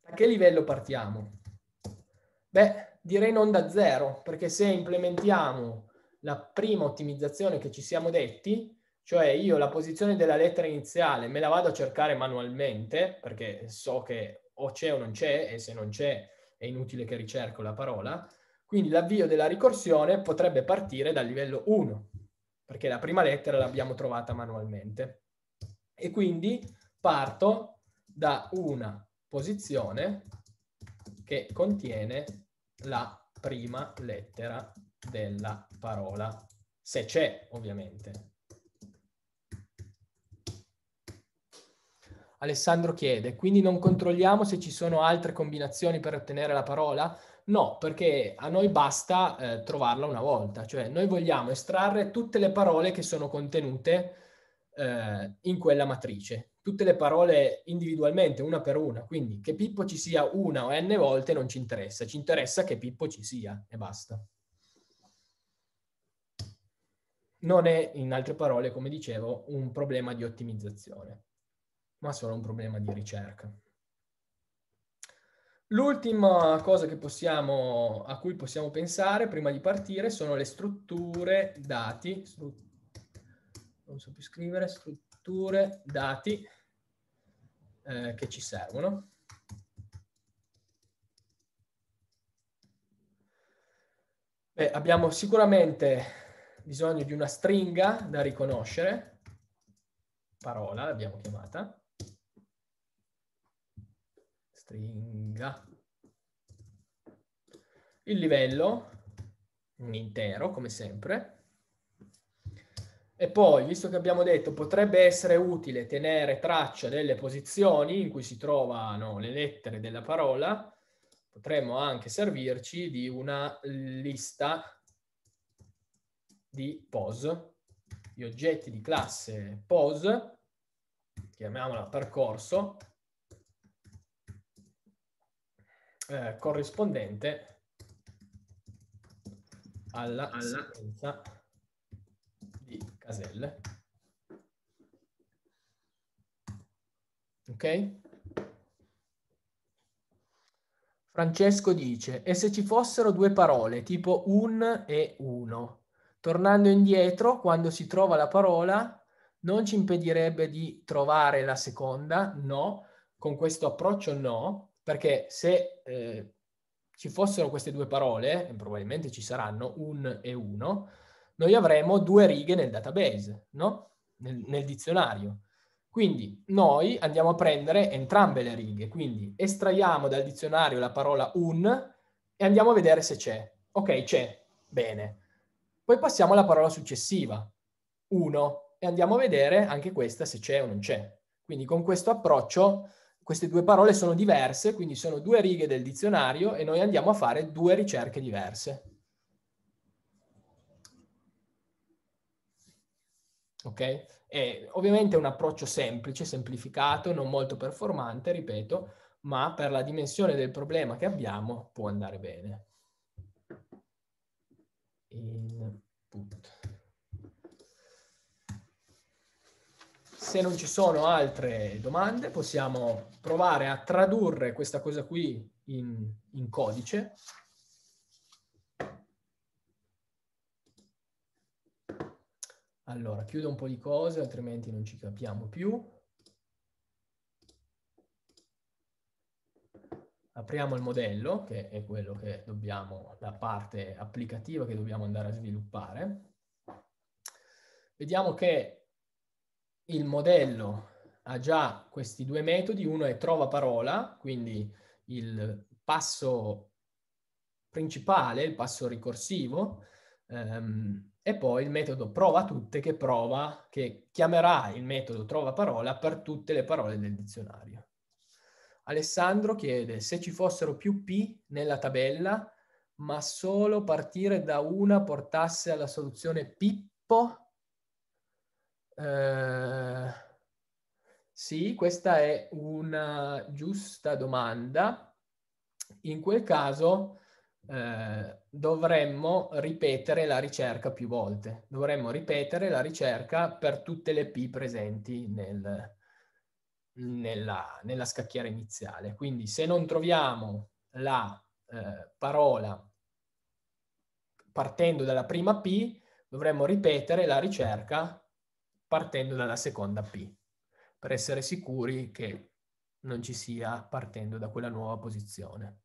Da che livello partiamo? Beh, direi non da zero, perché se implementiamo la prima ottimizzazione che ci siamo detti, cioè io la posizione della lettera iniziale me la vado a cercare manualmente, perché so che o c'è o non c'è, e se non c'è è inutile che ricerco la parola, quindi l'avvio della ricorsione potrebbe partire dal livello 1, perché la prima lettera l'abbiamo trovata manualmente. E quindi parto da una posizione che contiene la prima lettera della parola, se c'è ovviamente. Alessandro chiede, quindi non controlliamo se ci sono altre combinazioni per ottenere la parola? No, perché a noi basta eh, trovarla una volta, cioè noi vogliamo estrarre tutte le parole che sono contenute eh, in quella matrice, tutte le parole individualmente, una per una, quindi che Pippo ci sia una o n volte non ci interessa, ci interessa che Pippo ci sia e basta. Non è, in altre parole, come dicevo, un problema di ottimizzazione, ma solo un problema di ricerca. L'ultima cosa possiamo, a cui possiamo pensare prima di partire sono le strutture dati, non so più scrivere, strutture dati eh, che ci servono. Beh, abbiamo sicuramente bisogno di una stringa da riconoscere, parola l'abbiamo chiamata, stringa. Il livello, un intero come sempre. E poi, visto che abbiamo detto, potrebbe essere utile tenere traccia delle posizioni in cui si trovano le lettere della parola, potremmo anche servirci di una lista di pose, di oggetti di classe pose, chiamiamola percorso, eh, corrispondente alla, alla sequenza di caselle. Ok? Francesco dice, e se ci fossero due parole, tipo un e uno? Tornando indietro, quando si trova la parola, non ci impedirebbe di trovare la seconda? No. Con questo approccio no, perché se eh, ci fossero queste due parole, e probabilmente ci saranno un e uno, noi avremo due righe nel database, no? nel, nel dizionario. Quindi noi andiamo a prendere entrambe le righe, quindi estraiamo dal dizionario la parola un e andiamo a vedere se c'è. Ok, c'è, bene. Poi passiamo alla parola successiva, uno, e andiamo a vedere anche questa se c'è o non c'è. Quindi con questo approccio queste due parole sono diverse, quindi sono due righe del dizionario e noi andiamo a fare due ricerche diverse. Ok? È ovviamente un approccio semplice, semplificato, non molto performante, ripeto, ma per la dimensione del problema che abbiamo può andare bene. Input. se non ci sono altre domande, possiamo provare a tradurre questa cosa qui in, in codice. Allora, chiudo un po' di cose, altrimenti non ci capiamo più. Apriamo il modello, che è quello che dobbiamo, la parte applicativa che dobbiamo andare a sviluppare. Vediamo che il modello ha già questi due metodi, uno è trova parola, quindi il passo principale, il passo ricorsivo, ehm, e poi il metodo prova tutte che prova, che chiamerà il metodo trova parola per tutte le parole del dizionario. Alessandro chiede se ci fossero più P nella tabella, ma solo partire da una portasse alla soluzione Pippo eh, sì, questa è una giusta domanda. In quel caso eh, dovremmo ripetere la ricerca più volte. Dovremmo ripetere la ricerca per tutte le P presenti nel, nella, nella, scacchiera iniziale. Quindi se non troviamo la eh, parola partendo dalla prima P, dovremmo ripetere la ricerca partendo dalla seconda P, per essere sicuri che non ci sia partendo da quella nuova posizione.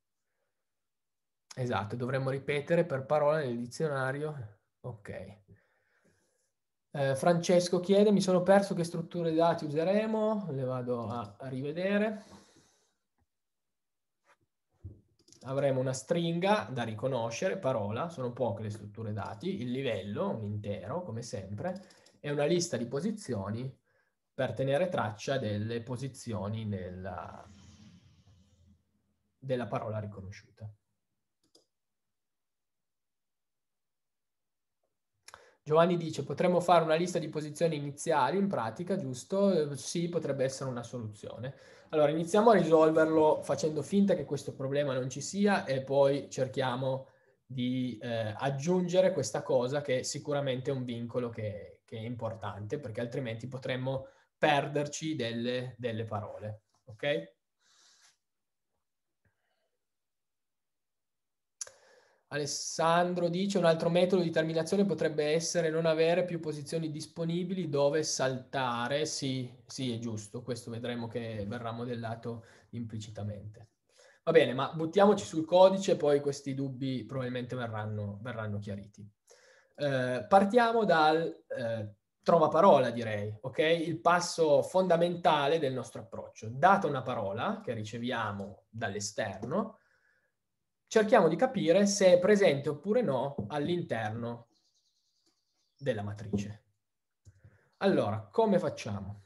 Esatto, dovremmo ripetere per parola nel dizionario. Ok. Eh, Francesco chiede, mi sono perso che strutture dati useremo, le vado a, a rivedere. Avremo una stringa da riconoscere, parola, sono poche le strutture dati, il livello, un intero, come sempre, è una lista di posizioni per tenere traccia delle posizioni nella, della parola riconosciuta. Giovanni dice, potremmo fare una lista di posizioni iniziali in pratica, giusto? sì, potrebbe essere una soluzione. Allora, iniziamo a risolverlo facendo finta che questo problema non ci sia e poi cerchiamo di eh, aggiungere questa cosa che è sicuramente un vincolo che, che è importante perché altrimenti potremmo perderci delle, delle parole, ok? Alessandro dice un altro metodo di terminazione potrebbe essere non avere più posizioni disponibili dove saltare. Sì, sì, è giusto, questo vedremo che verrà modellato implicitamente. Va bene, ma buttiamoci sul codice, e poi questi dubbi probabilmente verranno, verranno chiariti. Eh, partiamo dal eh, trova parola, direi, ok? Il passo fondamentale del nostro approccio. Data una parola che riceviamo dall'esterno, cerchiamo di capire se è presente oppure no all'interno della matrice. Allora, come facciamo?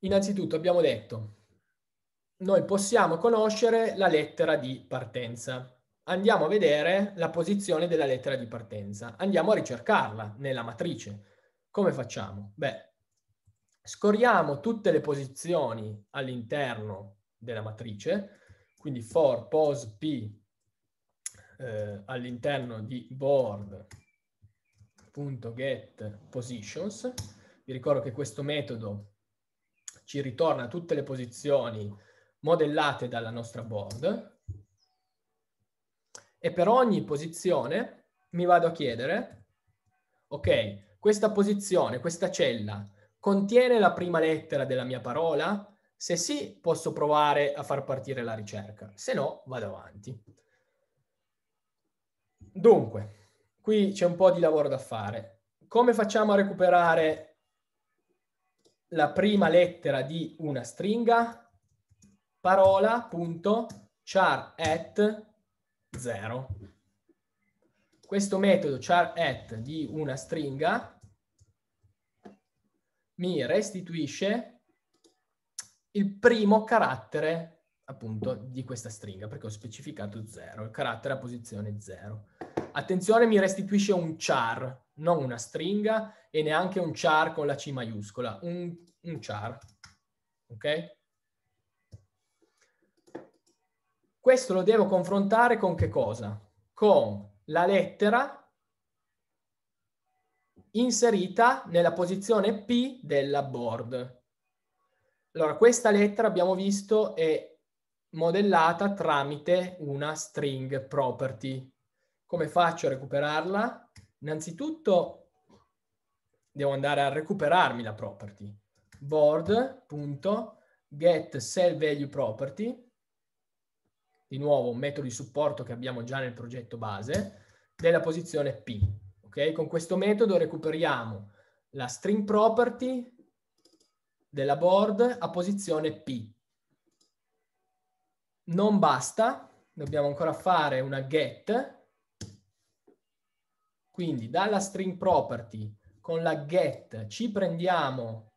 Innanzitutto abbiamo detto noi possiamo conoscere la lettera di partenza. Andiamo a vedere la posizione della lettera di partenza. Andiamo a ricercarla nella matrice. Come facciamo? Beh, scorriamo tutte le posizioni all'interno della matrice, quindi for pos p eh, all'interno di board.getPositions. Vi ricordo che questo metodo ci ritorna tutte le posizioni modellate dalla nostra board e per ogni posizione mi vado a chiedere, ok, questa posizione, questa cella contiene la prima lettera della mia parola? Se sì, posso provare a far partire la ricerca, se no vado avanti. Dunque, qui c'è un po' di lavoro da fare. Come facciamo a recuperare la prima lettera di una stringa? parola.char at 0. Questo metodo char at di una stringa mi restituisce il primo carattere appunto di questa stringa perché ho specificato 0, il carattere a posizione 0. Attenzione, mi restituisce un char, non una stringa e neanche un char con la C maiuscola, un, un char. Ok? Questo lo devo confrontare con che cosa? Con la lettera inserita nella posizione P della board. Allora, questa lettera abbiamo visto è modellata tramite una string property. Come faccio a recuperarla? Innanzitutto devo andare a recuperarmi la property. board.getSellValueProperty di nuovo un metodo di supporto che abbiamo già nel progetto base, della posizione P. Okay? Con questo metodo recuperiamo la string property della board a posizione P. Non basta, dobbiamo ancora fare una get, quindi dalla string property con la get ci prendiamo,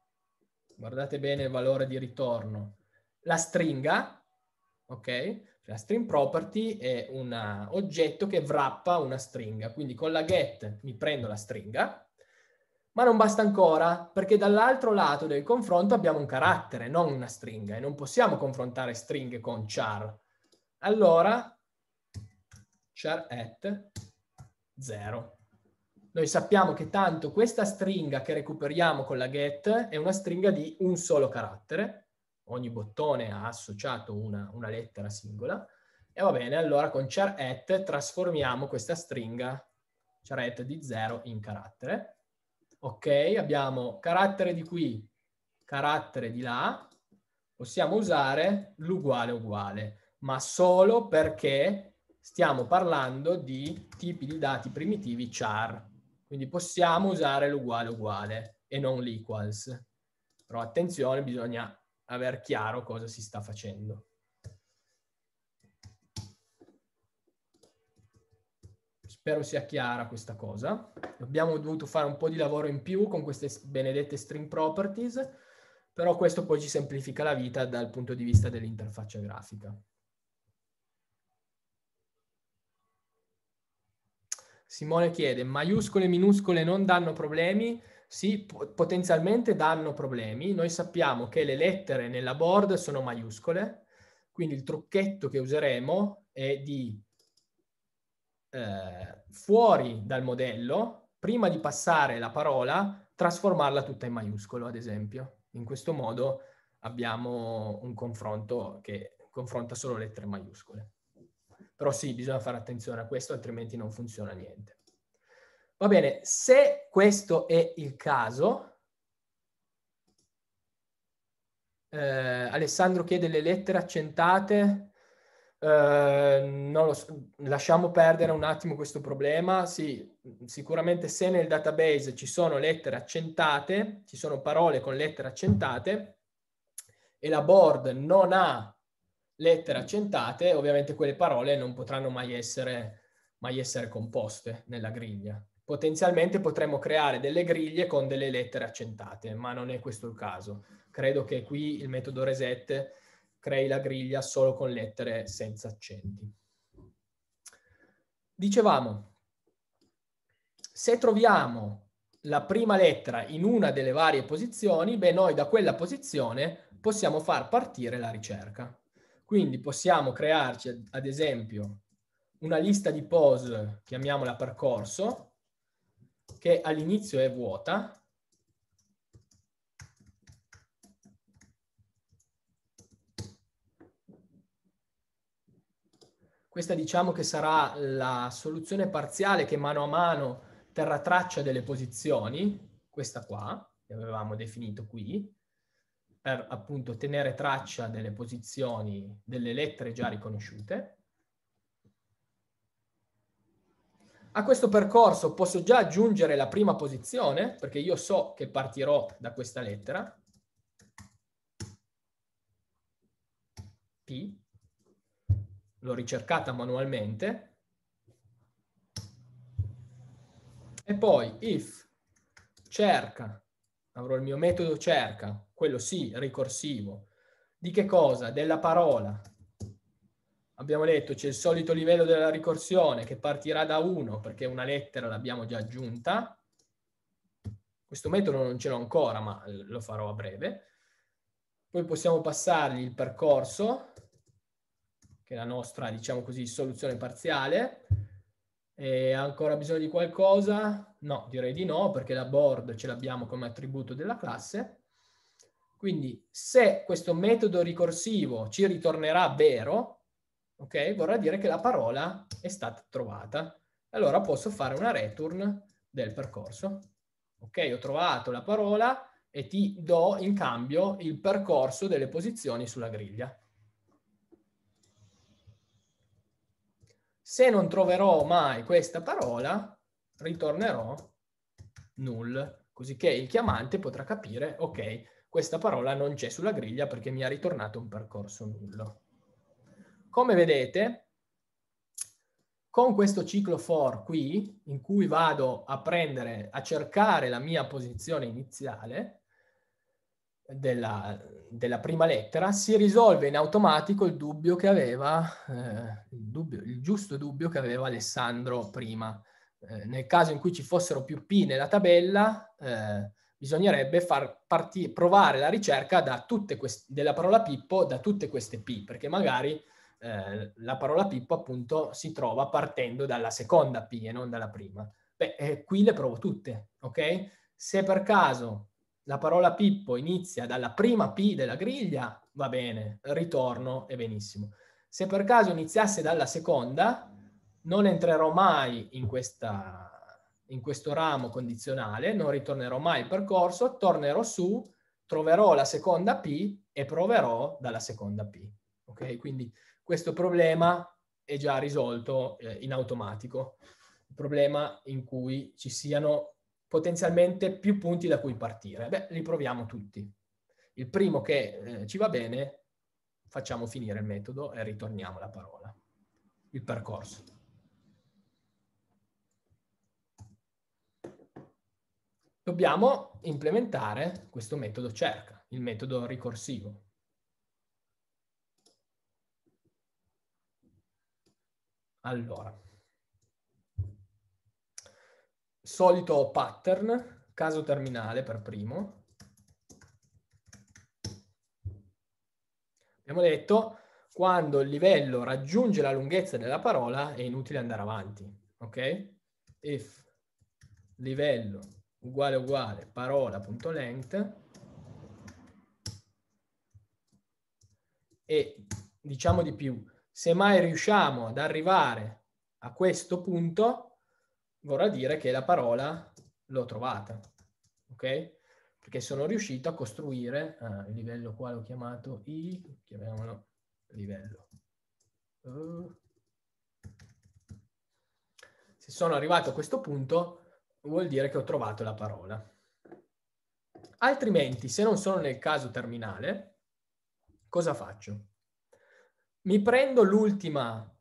guardate bene il valore di ritorno, la stringa, ok? La string property è un oggetto che wrappa una stringa, quindi con la get mi prendo la stringa, ma non basta ancora perché dall'altro lato del confronto abbiamo un carattere, non una stringa e non possiamo confrontare stringhe con char. Allora char at 0. Noi sappiamo che tanto questa stringa che recuperiamo con la get è una stringa di un solo carattere ogni bottone ha associato una, una lettera singola. E va bene, allora con char at trasformiamo questa stringa char at di 0 in carattere. Ok, abbiamo carattere di qui, carattere di là. Possiamo usare l'uguale uguale, ma solo perché stiamo parlando di tipi di dati primitivi char. Quindi possiamo usare l'uguale uguale e non l'equals. Però attenzione, bisogna aver chiaro cosa si sta facendo. Spero sia chiara questa cosa. Abbiamo dovuto fare un po' di lavoro in più con queste benedette string properties, però questo poi ci semplifica la vita dal punto di vista dell'interfaccia grafica. Simone chiede, maiuscole e minuscole non danno problemi? sì, po- potenzialmente danno problemi. Noi sappiamo che le lettere nella board sono maiuscole, quindi il trucchetto che useremo è di eh, fuori dal modello, prima di passare la parola, trasformarla tutta in maiuscolo, ad esempio. In questo modo abbiamo un confronto che confronta solo lettere maiuscole. Però sì, bisogna fare attenzione a questo, altrimenti non funziona niente. Va bene, se questo è il caso, eh, Alessandro chiede le lettere accentate, eh, non lo so, lasciamo perdere un attimo questo problema. Sì, sicuramente se nel database ci sono lettere accentate, ci sono parole con lettere accentate e la board non ha lettere accentate, ovviamente quelle parole non potranno mai essere, mai essere composte nella griglia potenzialmente potremmo creare delle griglie con delle lettere accentate, ma non è questo il caso. Credo che qui il metodo reset crei la griglia solo con lettere senza accenti. Dicevamo, se troviamo la prima lettera in una delle varie posizioni, beh noi da quella posizione possiamo far partire la ricerca. Quindi possiamo crearci, ad esempio, una lista di pose, chiamiamola percorso, che all'inizio è vuota, questa diciamo che sarà la soluzione parziale che mano a mano terrà traccia delle posizioni, questa qua, che avevamo definito qui, per appunto tenere traccia delle posizioni delle lettere già riconosciute. A questo percorso posso già aggiungere la prima posizione, perché io so che partirò da questa lettera, P, l'ho ricercata manualmente, e poi if cerca, avrò il mio metodo cerca, quello sì, ricorsivo, di che cosa? Della parola abbiamo detto c'è il solito livello della ricorsione che partirà da 1 perché una lettera l'abbiamo già aggiunta. Questo metodo non ce l'ho ancora, ma lo farò a breve. Poi possiamo passargli il percorso, che è la nostra, diciamo così, soluzione parziale. E ancora bisogno di qualcosa? No, direi di no, perché la board ce l'abbiamo come attributo della classe. Quindi se questo metodo ricorsivo ci ritornerà vero, ok? Vorrà dire che la parola è stata trovata. Allora posso fare una return del percorso. Ok, ho trovato la parola e ti do in cambio il percorso delle posizioni sulla griglia. Se non troverò mai questa parola, ritornerò null, così che il chiamante potrà capire, ok, questa parola non c'è sulla griglia perché mi ha ritornato un percorso nullo. Come vedete, con questo ciclo for qui, in cui vado a prendere, a cercare la mia posizione iniziale della, della prima lettera, si risolve in automatico il dubbio che aveva, eh, il, dubbio, il, giusto dubbio che aveva Alessandro prima. Eh, nel caso in cui ci fossero più P nella tabella, eh, bisognerebbe far partire, provare la ricerca della parola Pippo da tutte queste P, perché magari eh, la parola Pippo appunto si trova partendo dalla seconda P e non dalla prima. Beh, eh, qui le provo tutte, ok? Se per caso la parola Pippo inizia dalla prima P della griglia, va bene, ritorno e benissimo. Se per caso iniziasse dalla seconda, non entrerò mai in, questa, in questo ramo condizionale, non ritornerò mai il percorso, tornerò su, troverò la seconda P e proverò dalla seconda P. Ok, quindi questo problema è già risolto eh, in automatico. Il problema in cui ci siano potenzialmente più punti da cui partire. Beh, li proviamo tutti. Il primo che eh, ci va bene, facciamo finire il metodo e ritorniamo la parola. Il percorso. Dobbiamo implementare questo metodo cerca, il metodo ricorsivo. Allora, solito pattern, caso terminale per primo. Abbiamo detto, quando il livello raggiunge la lunghezza della parola è inutile andare avanti, ok? If livello uguale uguale parola.length e diciamo di più, se mai riusciamo ad arrivare a questo punto, vorrà dire che la parola l'ho trovata, ok? Perché sono riuscito a costruire ah, il livello qua l'ho chiamato I, chiamiamolo livello. Eh. Se sono arrivato a questo punto, vuol dire che ho trovato la parola. Altrimenti, se non sono nel caso terminale, cosa faccio? mi prendo l'ultima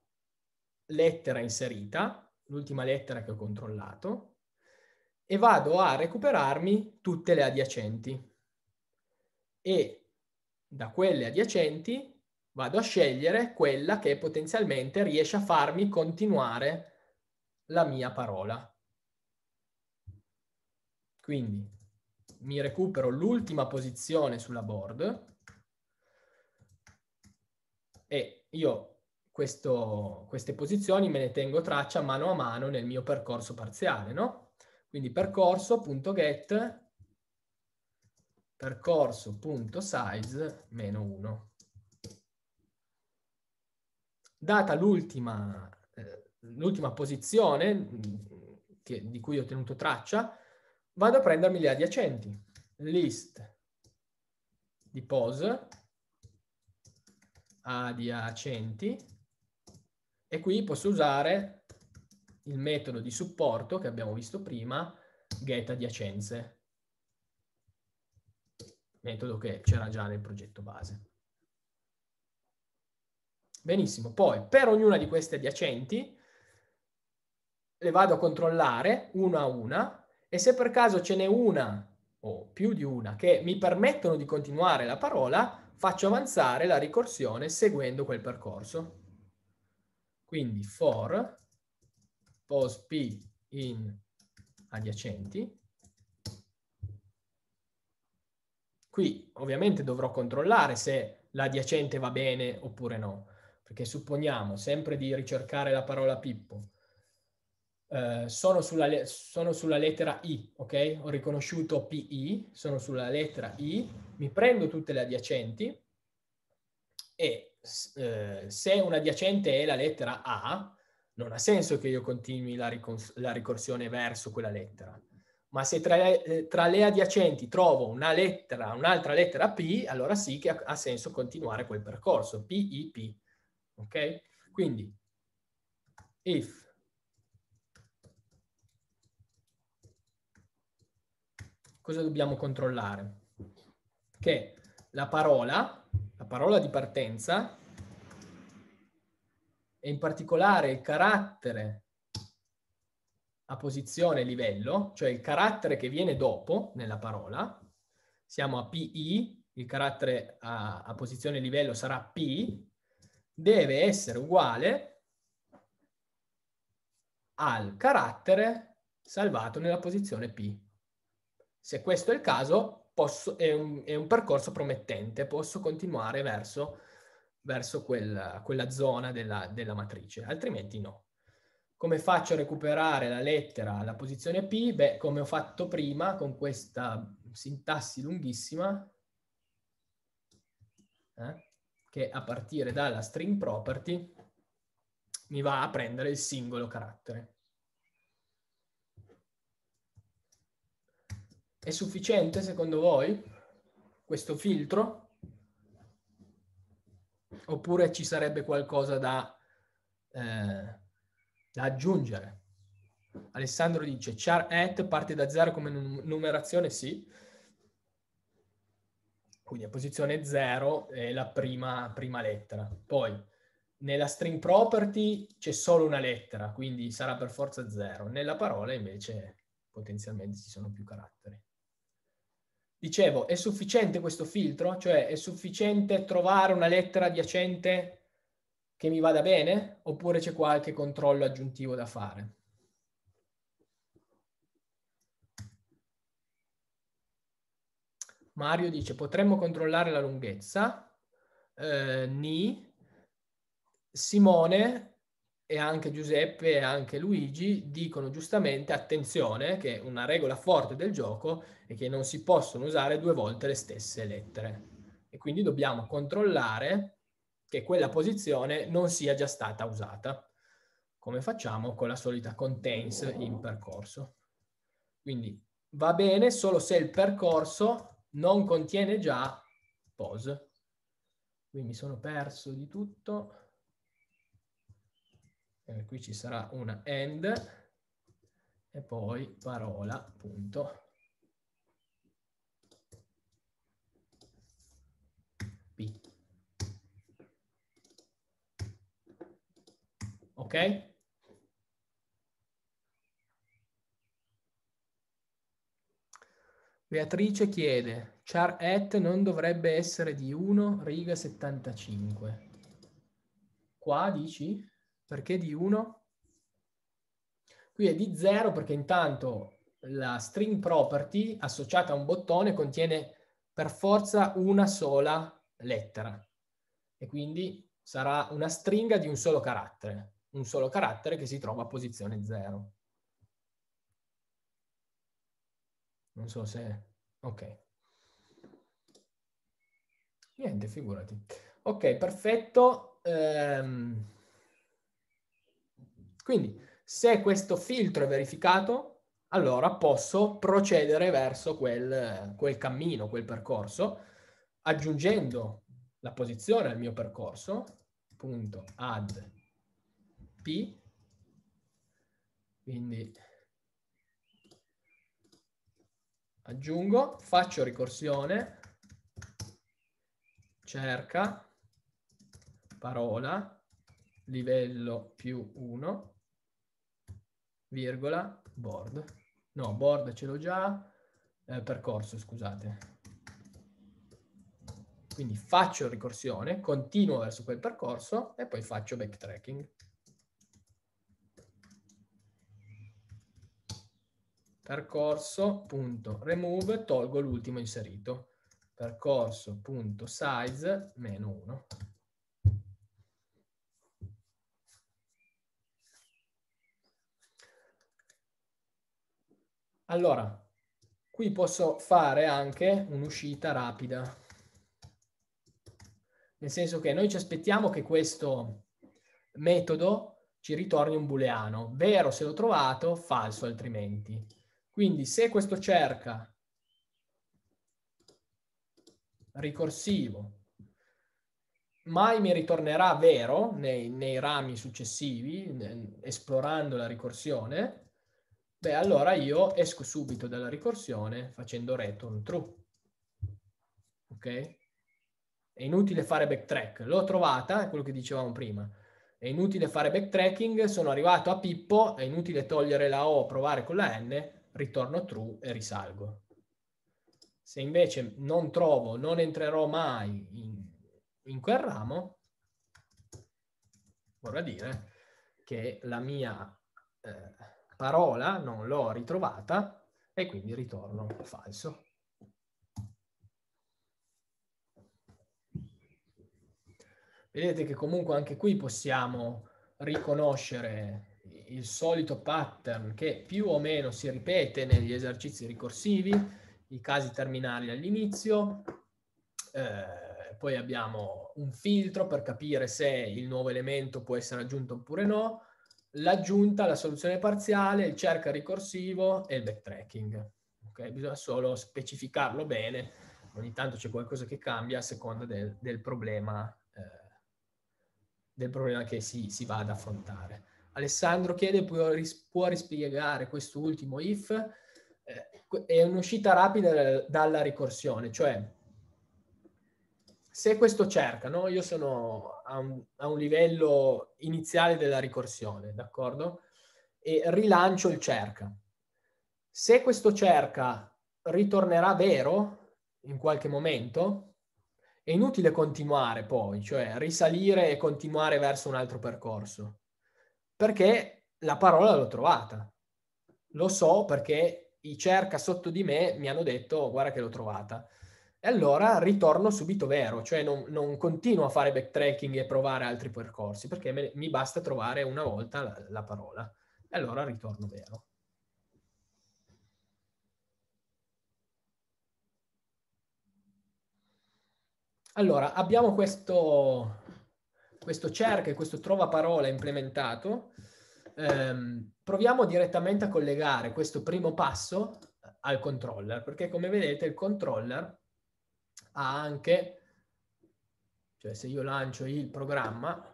lettera inserita, l'ultima lettera che ho controllato, e vado a recuperarmi tutte le adiacenti. E da quelle adiacenti vado a scegliere quella che potenzialmente riesce a farmi continuare la mia parola. Quindi mi recupero l'ultima posizione sulla board e io questo, queste posizioni me ne tengo traccia mano a mano nel mio percorso parziale, no? Quindi percorso.get percorso.size meno 1. Data l'ultima, eh, posizione mm, che, di cui ho tenuto traccia, vado a prendermi gli adiacenti. List di pose adiacenti e qui posso usare il metodo di supporto che abbiamo visto prima, get adiacenze, metodo che c'era già nel progetto base. Benissimo, poi per ognuna di queste adiacenti le vado a controllare una a una e se per caso ce n'è una o più di una che mi permettono di continuare la parola, faccio avanzare la ricorsione seguendo quel percorso. Quindi for post p in adiacenti. Qui ovviamente dovrò controllare se l'adiacente va bene oppure no, perché supponiamo sempre di ricercare la parola Pippo, eh, sono, sulla sono, sulla lettera I, ok? Ho riconosciuto PI, sono sulla lettera I, mi prendo tutte le adiacenti e eh, se adiacente è la lettera A, non ha senso che io continui la, ricons- la ricorsione verso quella lettera. Ma se tra le, eh, tra le adiacenti trovo una lettera, un'altra lettera P, allora sì che ha, ha senso continuare quel percorso, PIP. Ok? Quindi, if cosa dobbiamo controllare? Che la parola, la parola di partenza, e in particolare il carattere a posizione livello, cioè il carattere che viene dopo nella parola, siamo a PI, il carattere a, a posizione livello sarà P, deve essere uguale al carattere salvato nella posizione P. Se questo è il caso, posso, è, un, è, un, percorso promettente, posso continuare verso, verso quel, quella zona della, della matrice, altrimenti no. Come faccio a recuperare la lettera alla posizione P? Beh, come ho fatto prima con questa sintassi lunghissima, eh, che a partire dalla string property mi va a prendere il singolo carattere. È sufficiente secondo voi questo filtro? Oppure ci sarebbe qualcosa da, eh, da aggiungere? Alessandro dice char at parte da zero come numerazione, sì. Quindi a posizione 0 è la prima, prima lettera. Poi nella string property c'è solo una lettera, quindi sarà per forza 0. Nella parola invece potenzialmente ci sono più caratteri. Dicevo, è sufficiente questo filtro? Cioè è sufficiente trovare una lettera adiacente che mi vada bene oppure c'è qualche controllo aggiuntivo da fare? Mario dice potremmo controllare la lunghezza, eh, Ni, Simone e anche Giuseppe e anche Luigi dicono giustamente attenzione che una regola forte del gioco è che non si possono usare due volte le stesse lettere e quindi dobbiamo controllare che quella posizione non sia già stata usata come facciamo con la solita contains in percorso. Quindi va bene solo se il percorso non contiene già pause. Qui mi sono perso di tutto eh, qui ci sarà una end e poi parola punto p ok Beatrice chiede, char et non dovrebbe essere di 1, riga 75. Qua dici? perché di 1? Qui è di 0 perché intanto la string property associata a un bottone contiene per forza una sola lettera e quindi sarà una stringa di un solo carattere, un solo carattere che si trova a posizione 0. Non so se... ok. Niente, figurati. Ok, perfetto. Ehm... Quindi se questo filtro è verificato, allora posso procedere verso quel, quel cammino, quel percorso, aggiungendo la posizione al mio percorso, punto add p, quindi aggiungo, faccio ricorsione, cerca, parola, livello più 1, virgola, board. No, board ce l'ho già, eh, percorso, scusate. Quindi faccio ricorsione, continuo verso quel percorso e poi faccio backtracking. Percorso.remove, tolgo l'ultimo inserito. Percorso.size, meno 1. Allora, qui posso fare anche un'uscita rapida. Nel senso che noi ci aspettiamo che questo metodo ci ritorni un booleano. Vero se l'ho trovato, falso altrimenti. Quindi se questo cerca ricorsivo mai mi ritornerà vero nei, nei rami successivi, esplorando la ricorsione, Beh, allora io esco subito dalla ricorsione facendo return true. Ok? È inutile fare backtrack. L'ho trovata, è quello che dicevamo prima. È inutile fare backtracking, sono arrivato a Pippo, è inutile togliere la O, provare con la N, ritorno true e risalgo. Se invece non trovo, non entrerò mai in, in quel ramo, vorrà dire che la mia... Eh, parola, non l'ho ritrovata e quindi ritorno falso. Vedete che comunque anche qui possiamo riconoscere il solito pattern che più o meno si ripete negli esercizi ricorsivi, i casi terminali all'inizio, eh, poi abbiamo un filtro per capire se il nuovo elemento può essere aggiunto oppure no, l'aggiunta, la soluzione parziale, il cerca ricorsivo e il backtracking. Okay? Bisogna solo specificarlo bene, ogni tanto c'è qualcosa che cambia a seconda del, del, problema, eh, del problema, che si, si, va ad affrontare. Alessandro chiede, può, ris- può rispiegare quest'ultimo if? Eh, è un'uscita rapida dalla ricorsione, cioè se questo cerca, no? io sono a un, a un, livello iniziale della ricorsione, d'accordo? E rilancio il cerca. Se questo cerca ritornerà vero in qualche momento, è inutile continuare poi, cioè risalire e continuare verso un altro percorso, perché la parola l'ho trovata. Lo so perché i cerca sotto di me mi hanno detto guarda che l'ho trovata e allora ritorno subito vero, cioè non, non, continuo a fare backtracking e provare altri percorsi, perché me, mi basta trovare una volta la, la parola. E allora ritorno vero. Allora, abbiamo questo, questo cerca e questo trova parola implementato. Ehm, proviamo direttamente a collegare questo primo passo al controller, perché come vedete il controller ha anche, cioè se io lancio il programma,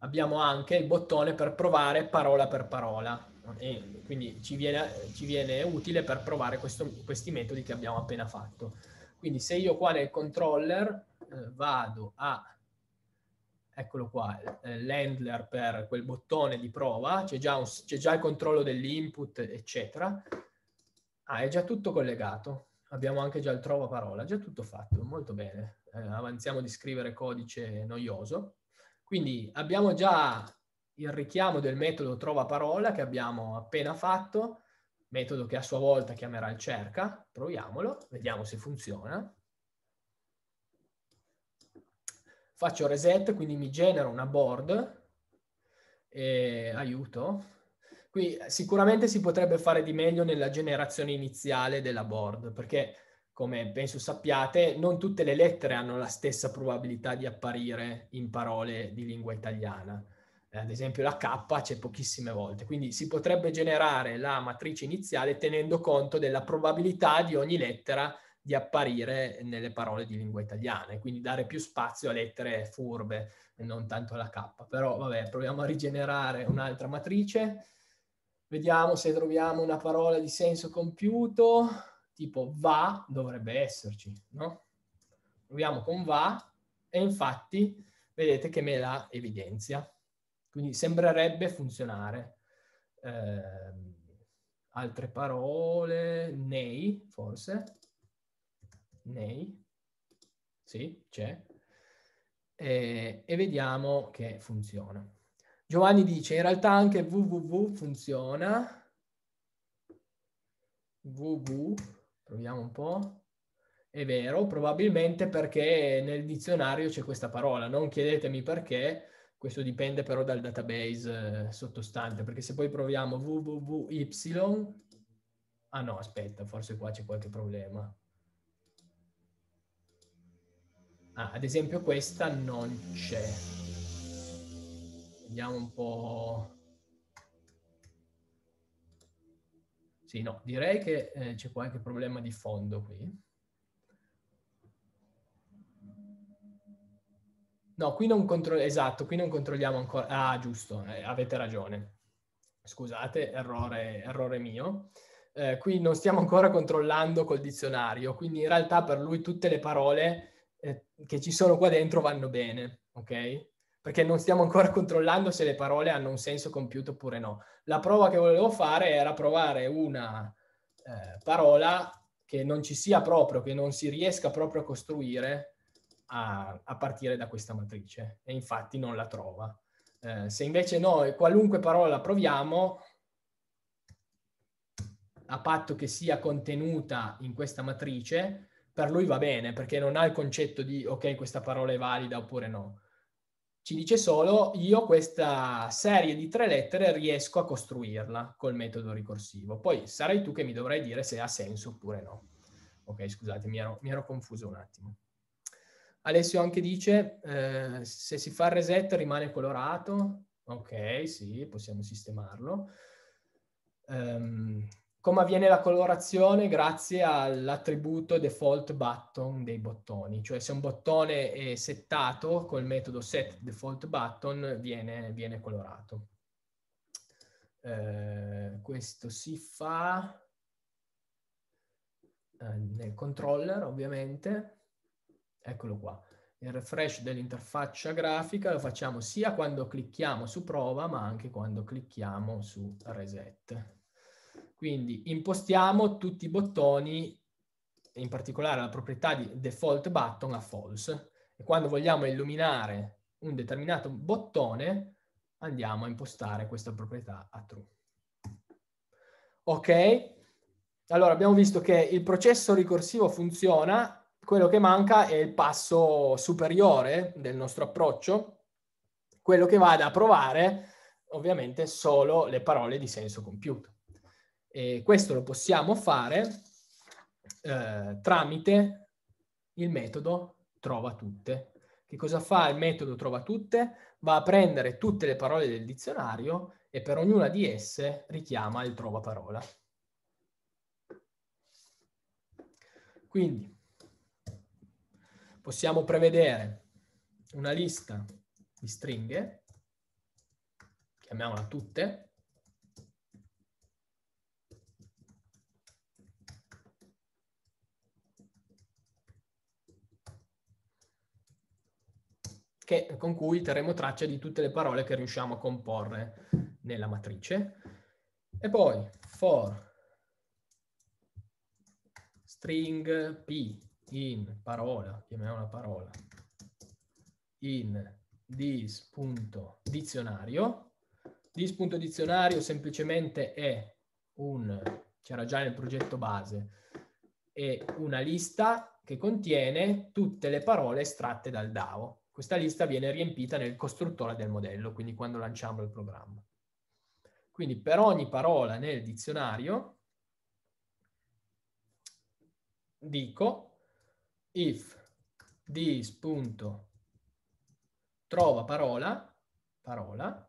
abbiamo anche il bottone per provare parola per parola. E quindi ci viene, ci viene utile per provare questo, questi metodi che abbiamo appena fatto. Quindi se io qua nel controller eh, vado a eccolo qua, eh, l'handler per quel bottone di prova, c'è già, già, il controllo dell'input, eccetera. Ah, è già tutto collegato abbiamo anche già il trova parola, già tutto fatto, molto bene. Eh, avanziamo di scrivere codice noioso. Quindi abbiamo già il richiamo del metodo trova parola che abbiamo appena fatto, metodo che a sua volta chiamerà il cerca, proviamolo, vediamo se funziona. Faccio reset, quindi mi genero una board, e, aiuto, Qui eh, sicuramente si potrebbe fare di meglio nella generazione iniziale della board, perché come penso sappiate, non tutte le lettere hanno la stessa probabilità di apparire in parole di lingua italiana. Eh, ad esempio la K c'è pochissime volte, quindi si potrebbe generare la matrice iniziale tenendo conto della probabilità di ogni lettera di apparire nelle parole di lingua italiana e quindi dare più spazio a lettere furbe, e non tanto alla K. Però vabbè, proviamo a rigenerare un'altra matrice Vediamo se troviamo una parola di senso compiuto, tipo va dovrebbe esserci, no? Proviamo con va e infatti vedete che me la evidenzia. Quindi sembrerebbe funzionare. Eh, altre parole, nei forse, nei, sì, c'è. E, e vediamo che funziona. Giovanni dice, in realtà anche www funziona. www, proviamo un po'. È vero, probabilmente perché nel dizionario c'è questa parola. Non chiedetemi perché, questo dipende però dal database eh, sottostante, perché se poi proviamo www.y... Ah no, aspetta, forse qua c'è qualche problema. Ah, ad esempio questa non c'è. Vediamo un po'. Sì, no, direi che eh, c'è qualche problema di fondo qui. No, qui non controlliamo, esatto, qui non controlliamo ancora. Ah, giusto, eh, avete ragione. Scusate, errore, errore mio. Eh, qui non stiamo ancora controllando col dizionario, quindi in realtà per lui tutte le parole eh, che ci sono qua dentro vanno bene, ok? perché non stiamo ancora controllando se le parole hanno un senso compiuto oppure no. La prova che volevo fare era provare una eh, parola che non ci sia proprio, che non si riesca proprio a costruire a, a partire da questa matrice e infatti non la trova. Eh, se invece noi qualunque parola proviamo, a patto che sia contenuta in questa matrice, per lui va bene perché non ha il concetto di ok questa parola è valida oppure no ci dice solo io questa serie di tre lettere riesco a costruirla col metodo ricorsivo. Poi sarai tu che mi dovrai dire se ha senso oppure no. Ok, scusate, mi ero, mi ero confuso un attimo. Alessio anche dice eh, se si fa il reset rimane colorato. Ok, sì, possiamo sistemarlo. Um, come avviene la colorazione grazie all'attributo default button dei bottoni, cioè se un bottone è settato col metodo set default button viene, viene colorato. Eh, questo si fa eh, nel controller ovviamente, eccolo qua, il refresh dell'interfaccia grafica lo facciamo sia quando clicchiamo su prova ma anche quando clicchiamo su reset. Quindi impostiamo tutti i bottoni, in particolare la proprietà di default button a false. E quando vogliamo illuminare un determinato bottone, andiamo a impostare questa proprietà a true. Ok? Allora, abbiamo visto che il processo ricorsivo funziona, quello che manca è il passo superiore del nostro approccio, quello che vada a provare ovviamente solo le parole di senso compiuto. E questo lo possiamo fare eh, tramite il metodo trova tutte. Che cosa fa il metodo trova tutte? Va a prendere tutte le parole del dizionario e per ognuna di esse richiama il trova parola. Quindi possiamo prevedere una lista di stringhe, chiamiamola tutte, che, con cui terremo traccia di tutte le parole che riusciamo a comporre nella matrice. E poi for string p in parola, chiamiamola parola, in this.dizionario. This.dizionario semplicemente è un, c'era già nel progetto base, è una lista che contiene tutte le parole estratte dal DAO. Questa lista viene riempita nel costruttore del modello, quindi quando lanciamo il programma. Quindi per ogni parola nel dizionario dico if this.trova parola, parola,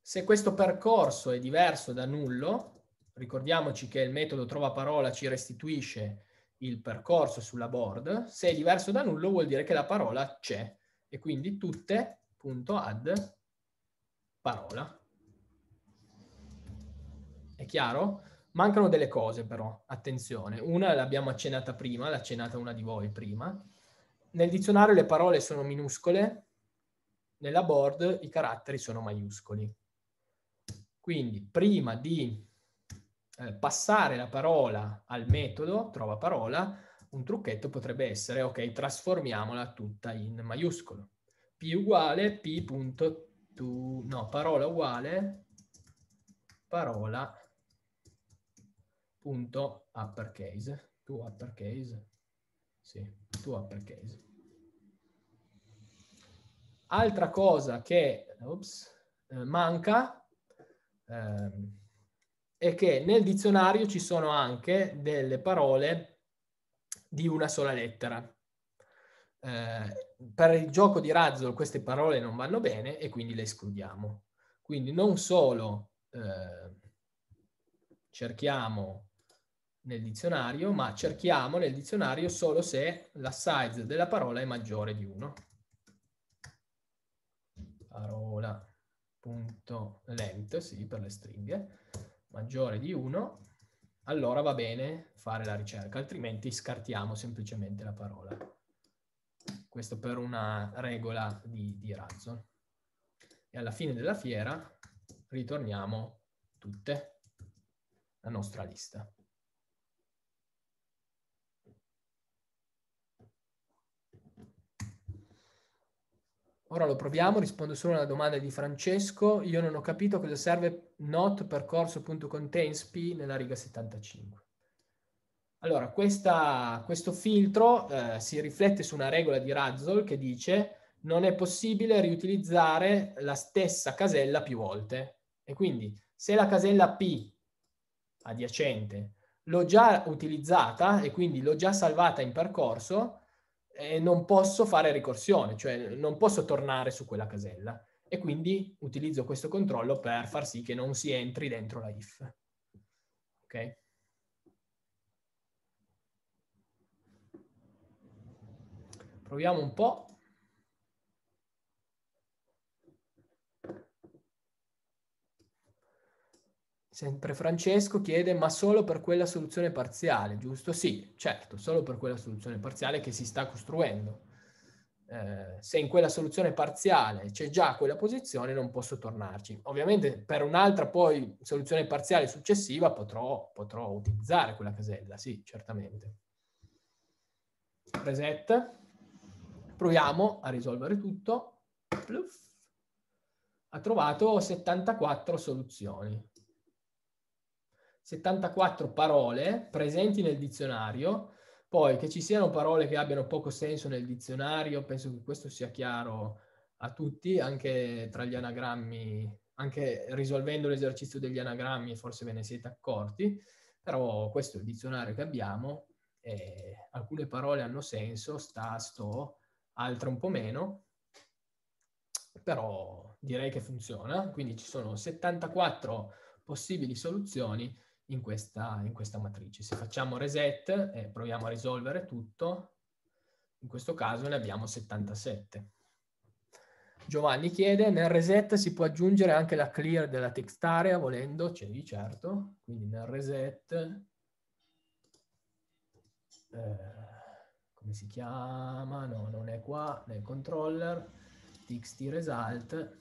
se questo percorso è diverso da nullo, ricordiamoci che il metodo trova parola ci restituisce il percorso sulla board, se è diverso da nullo vuol dire che la parola c'è e quindi tutte.add parola. È chiaro? Mancano delle cose però, attenzione. Una l'abbiamo accennata prima, l'ha accennata una di voi prima. Nel dizionario le parole sono minuscole, nella board i caratteri sono maiuscoli. Quindi prima di eh, passare la parola al metodo, trova parola, un trucchetto potrebbe essere, ok, trasformiamola tutta in maiuscolo. P uguale P punto tu, no, parola uguale parola punto uppercase, tu uppercase, sì, tu uppercase. Altra cosa che, ops, eh, manca, ehm, è che nel dizionario ci sono anche delle parole di una sola lettera. Eh, per il gioco di Razzle queste parole non vanno bene e quindi le escludiamo. Quindi non solo eh, cerchiamo nel dizionario, ma cerchiamo nel dizionario solo se la size della parola è maggiore di 1. Parola.length, sì, per le stringhe maggiore di 1, allora va bene fare la ricerca, altrimenti scartiamo semplicemente la parola. Questo per una regola di, di razzo. E alla fine della fiera ritorniamo tutte la nostra lista. Ora lo proviamo, rispondo solo alla domanda di Francesco. Io non ho capito cosa serve not percorso.containsp nella riga 75. Allora, questa, questo filtro eh, si riflette su una regola di Razzle che dice non è possibile riutilizzare la stessa casella più volte. E quindi se la casella P adiacente l'ho già utilizzata e quindi l'ho già salvata in percorso, e non posso fare ricorsione, cioè non posso tornare su quella casella e quindi utilizzo questo controllo per far sì che non si entri dentro la if. Ok? Proviamo un po'. Sempre Francesco chiede, ma solo per quella soluzione parziale, giusto? Sì, certo, solo per quella soluzione parziale che si sta costruendo. Eh, se in quella soluzione parziale c'è già quella posizione, non posso tornarci. Ovviamente per un'altra poi soluzione parziale successiva potrò, potrò utilizzare quella casella, sì, certamente. Reset. Proviamo a risolvere tutto. Pluff. Ha trovato 74 soluzioni. 74 parole presenti nel dizionario, poi che ci siano parole che abbiano poco senso nel dizionario, penso che questo sia chiaro a tutti, anche tra gli anagrammi, anche risolvendo l'esercizio degli anagrammi forse ve ne siete accorti, però questo è il dizionario che abbiamo, eh, alcune parole hanno senso, sta, sto, altre un po' meno, però direi che funziona, quindi ci sono 74 possibili soluzioni in questa, in questa matrice. Se facciamo reset e eh, proviamo a risolvere tutto, in questo caso ne abbiamo 77. Giovanni chiede, nel reset si può aggiungere anche la clear della text area volendo? C'è di certo, quindi nel reset, eh, come si chiama? No, non è qua, nel controller, txt result,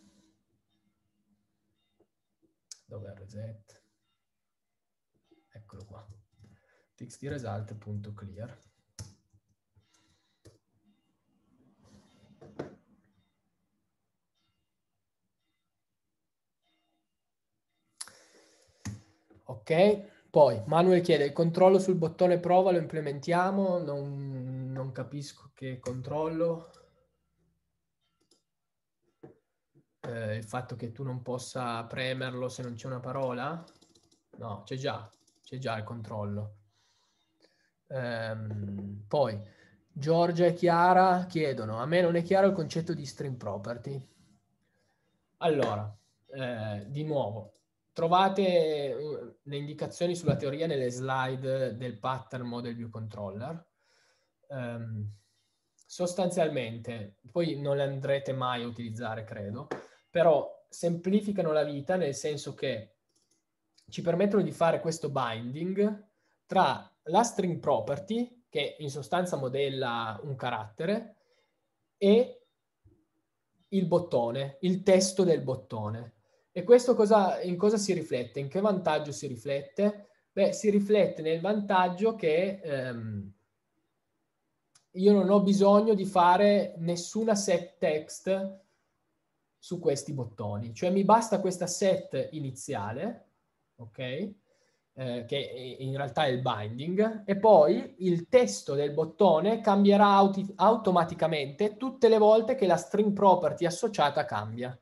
dove è il reset? eccolo qua, txt result.clear. Ok, poi Manuel chiede il controllo sul bottone prova lo implementiamo, non, non capisco che controllo. Eh, il fatto che tu non possa premerlo se non c'è una parola? No, c'è già c'è già il controllo. Ehm, poi Giorgia e Chiara chiedono, a me non è chiaro il concetto di stream property. Allora, eh, di nuovo, trovate eh, le indicazioni sulla teoria nelle slide del pattern model view controller. Um, sostanzialmente, poi non le andrete mai a utilizzare, credo, però semplificano la vita nel senso che ci permettono di fare questo binding tra la string property, che in sostanza modella un carattere, e il bottone, il testo del bottone. E questo cosa, in cosa si riflette? In che vantaggio si riflette? Beh, si riflette nel vantaggio che ehm, io non ho bisogno di fare nessuna set text su questi bottoni, cioè mi basta questa set iniziale ok? Eh, che in realtà è il binding, e poi il testo del bottone cambierà auti- automaticamente tutte le volte che la string property associata cambia.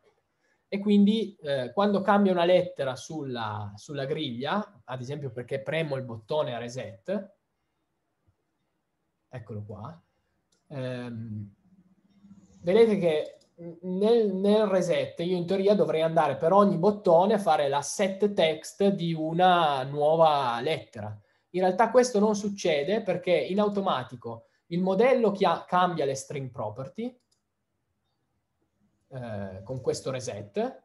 E quindi eh, quando cambia una lettera sulla, sulla griglia, ad esempio perché premo il bottone a reset, eccolo qua, ehm, vedete che nel, nel reset io in teoria dovrei andare per ogni bottone a fare la set text di una nuova lettera. In realtà questo non succede perché in automatico il modello chia- cambia le string property eh, con questo reset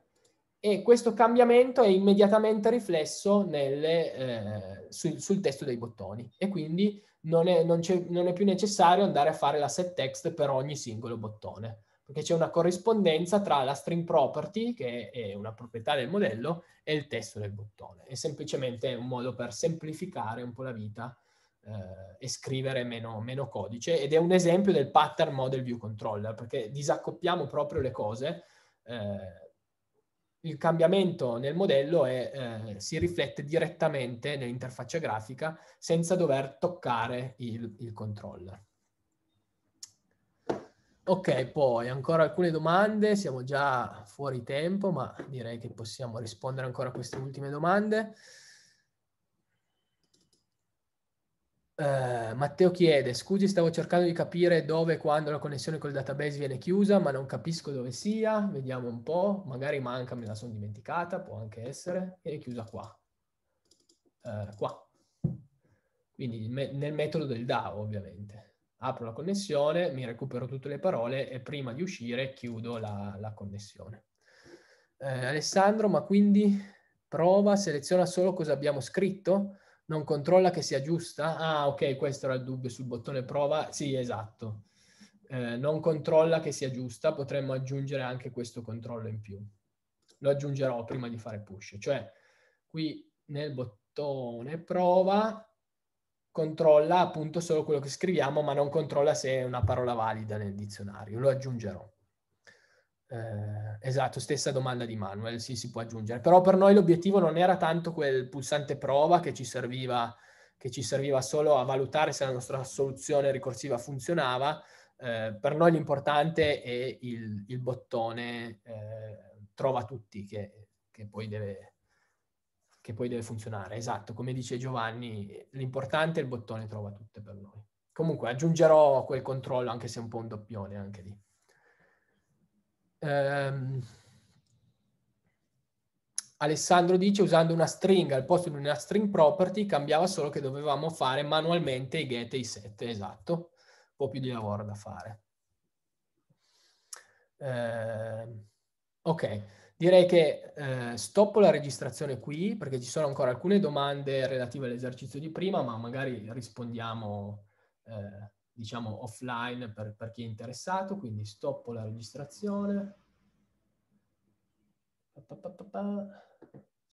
e questo cambiamento è immediatamente riflesso nelle, eh, sul, sul, testo dei bottoni e quindi non è, non, non è, più necessario andare a fare la set text per ogni singolo bottone perché c'è una corrispondenza tra la string property, che è una proprietà del modello, e il testo del bottone. È semplicemente un modo per semplificare un po' la vita eh, e scrivere meno, meno, codice, ed è un esempio del pattern model view controller, perché disaccoppiamo proprio le cose. Eh, il cambiamento nel modello è, eh, si riflette direttamente nell'interfaccia grafica senza dover toccare il, il controller. Ok, poi ancora alcune domande, siamo già fuori tempo, ma direi che possiamo rispondere ancora a queste ultime domande. Uh, Matteo chiede, scusi, stavo cercando di capire dove e quando la connessione col database viene chiusa, ma non capisco dove sia, vediamo un po', magari manca, me la sono dimenticata, può anche essere, viene chiusa qua. Uh, qua. Quindi me nel metodo del DAO, ovviamente apro la connessione, mi recupero tutte le parole e prima di uscire chiudo la, la connessione. Eh, Alessandro, ma quindi prova, seleziona solo cosa abbiamo scritto? Non controlla che sia giusta? Ah, ok, questo era il dubbio sul bottone prova. Sì, esatto. Eh, non controlla che sia giusta, potremmo aggiungere anche questo controllo in più. Lo aggiungerò prima di fare push. Cioè, qui nel bottone prova controlla appunto solo quello che scriviamo, ma non controlla se è una parola valida nel dizionario. Lo aggiungerò. Eh, esatto, stessa domanda di Manuel, sì, si può aggiungere. Però per noi l'obiettivo non era tanto quel pulsante prova che ci serviva, che ci serviva solo a valutare se la nostra soluzione ricorsiva funzionava. Eh, per noi l'importante è il, il bottone eh, trova tutti che, che poi deve, che poi deve funzionare. Esatto, come dice Giovanni, l'importante è il bottone trova tutte per noi. Comunque aggiungerò quel controllo anche se è un po' un doppione anche lì. Ehm... Alessandro dice usando una string al posto di una string property cambiava solo che dovevamo fare manualmente i get e i set, esatto, un po' più di lavoro da fare. Ehm... ok, Direi che eh, stoppo la registrazione qui perché ci sono ancora alcune domande relative all'esercizio di prima, ma magari rispondiamo eh, diciamo offline per, per chi è interessato, quindi stoppo la registrazione. Pa, pa, pa,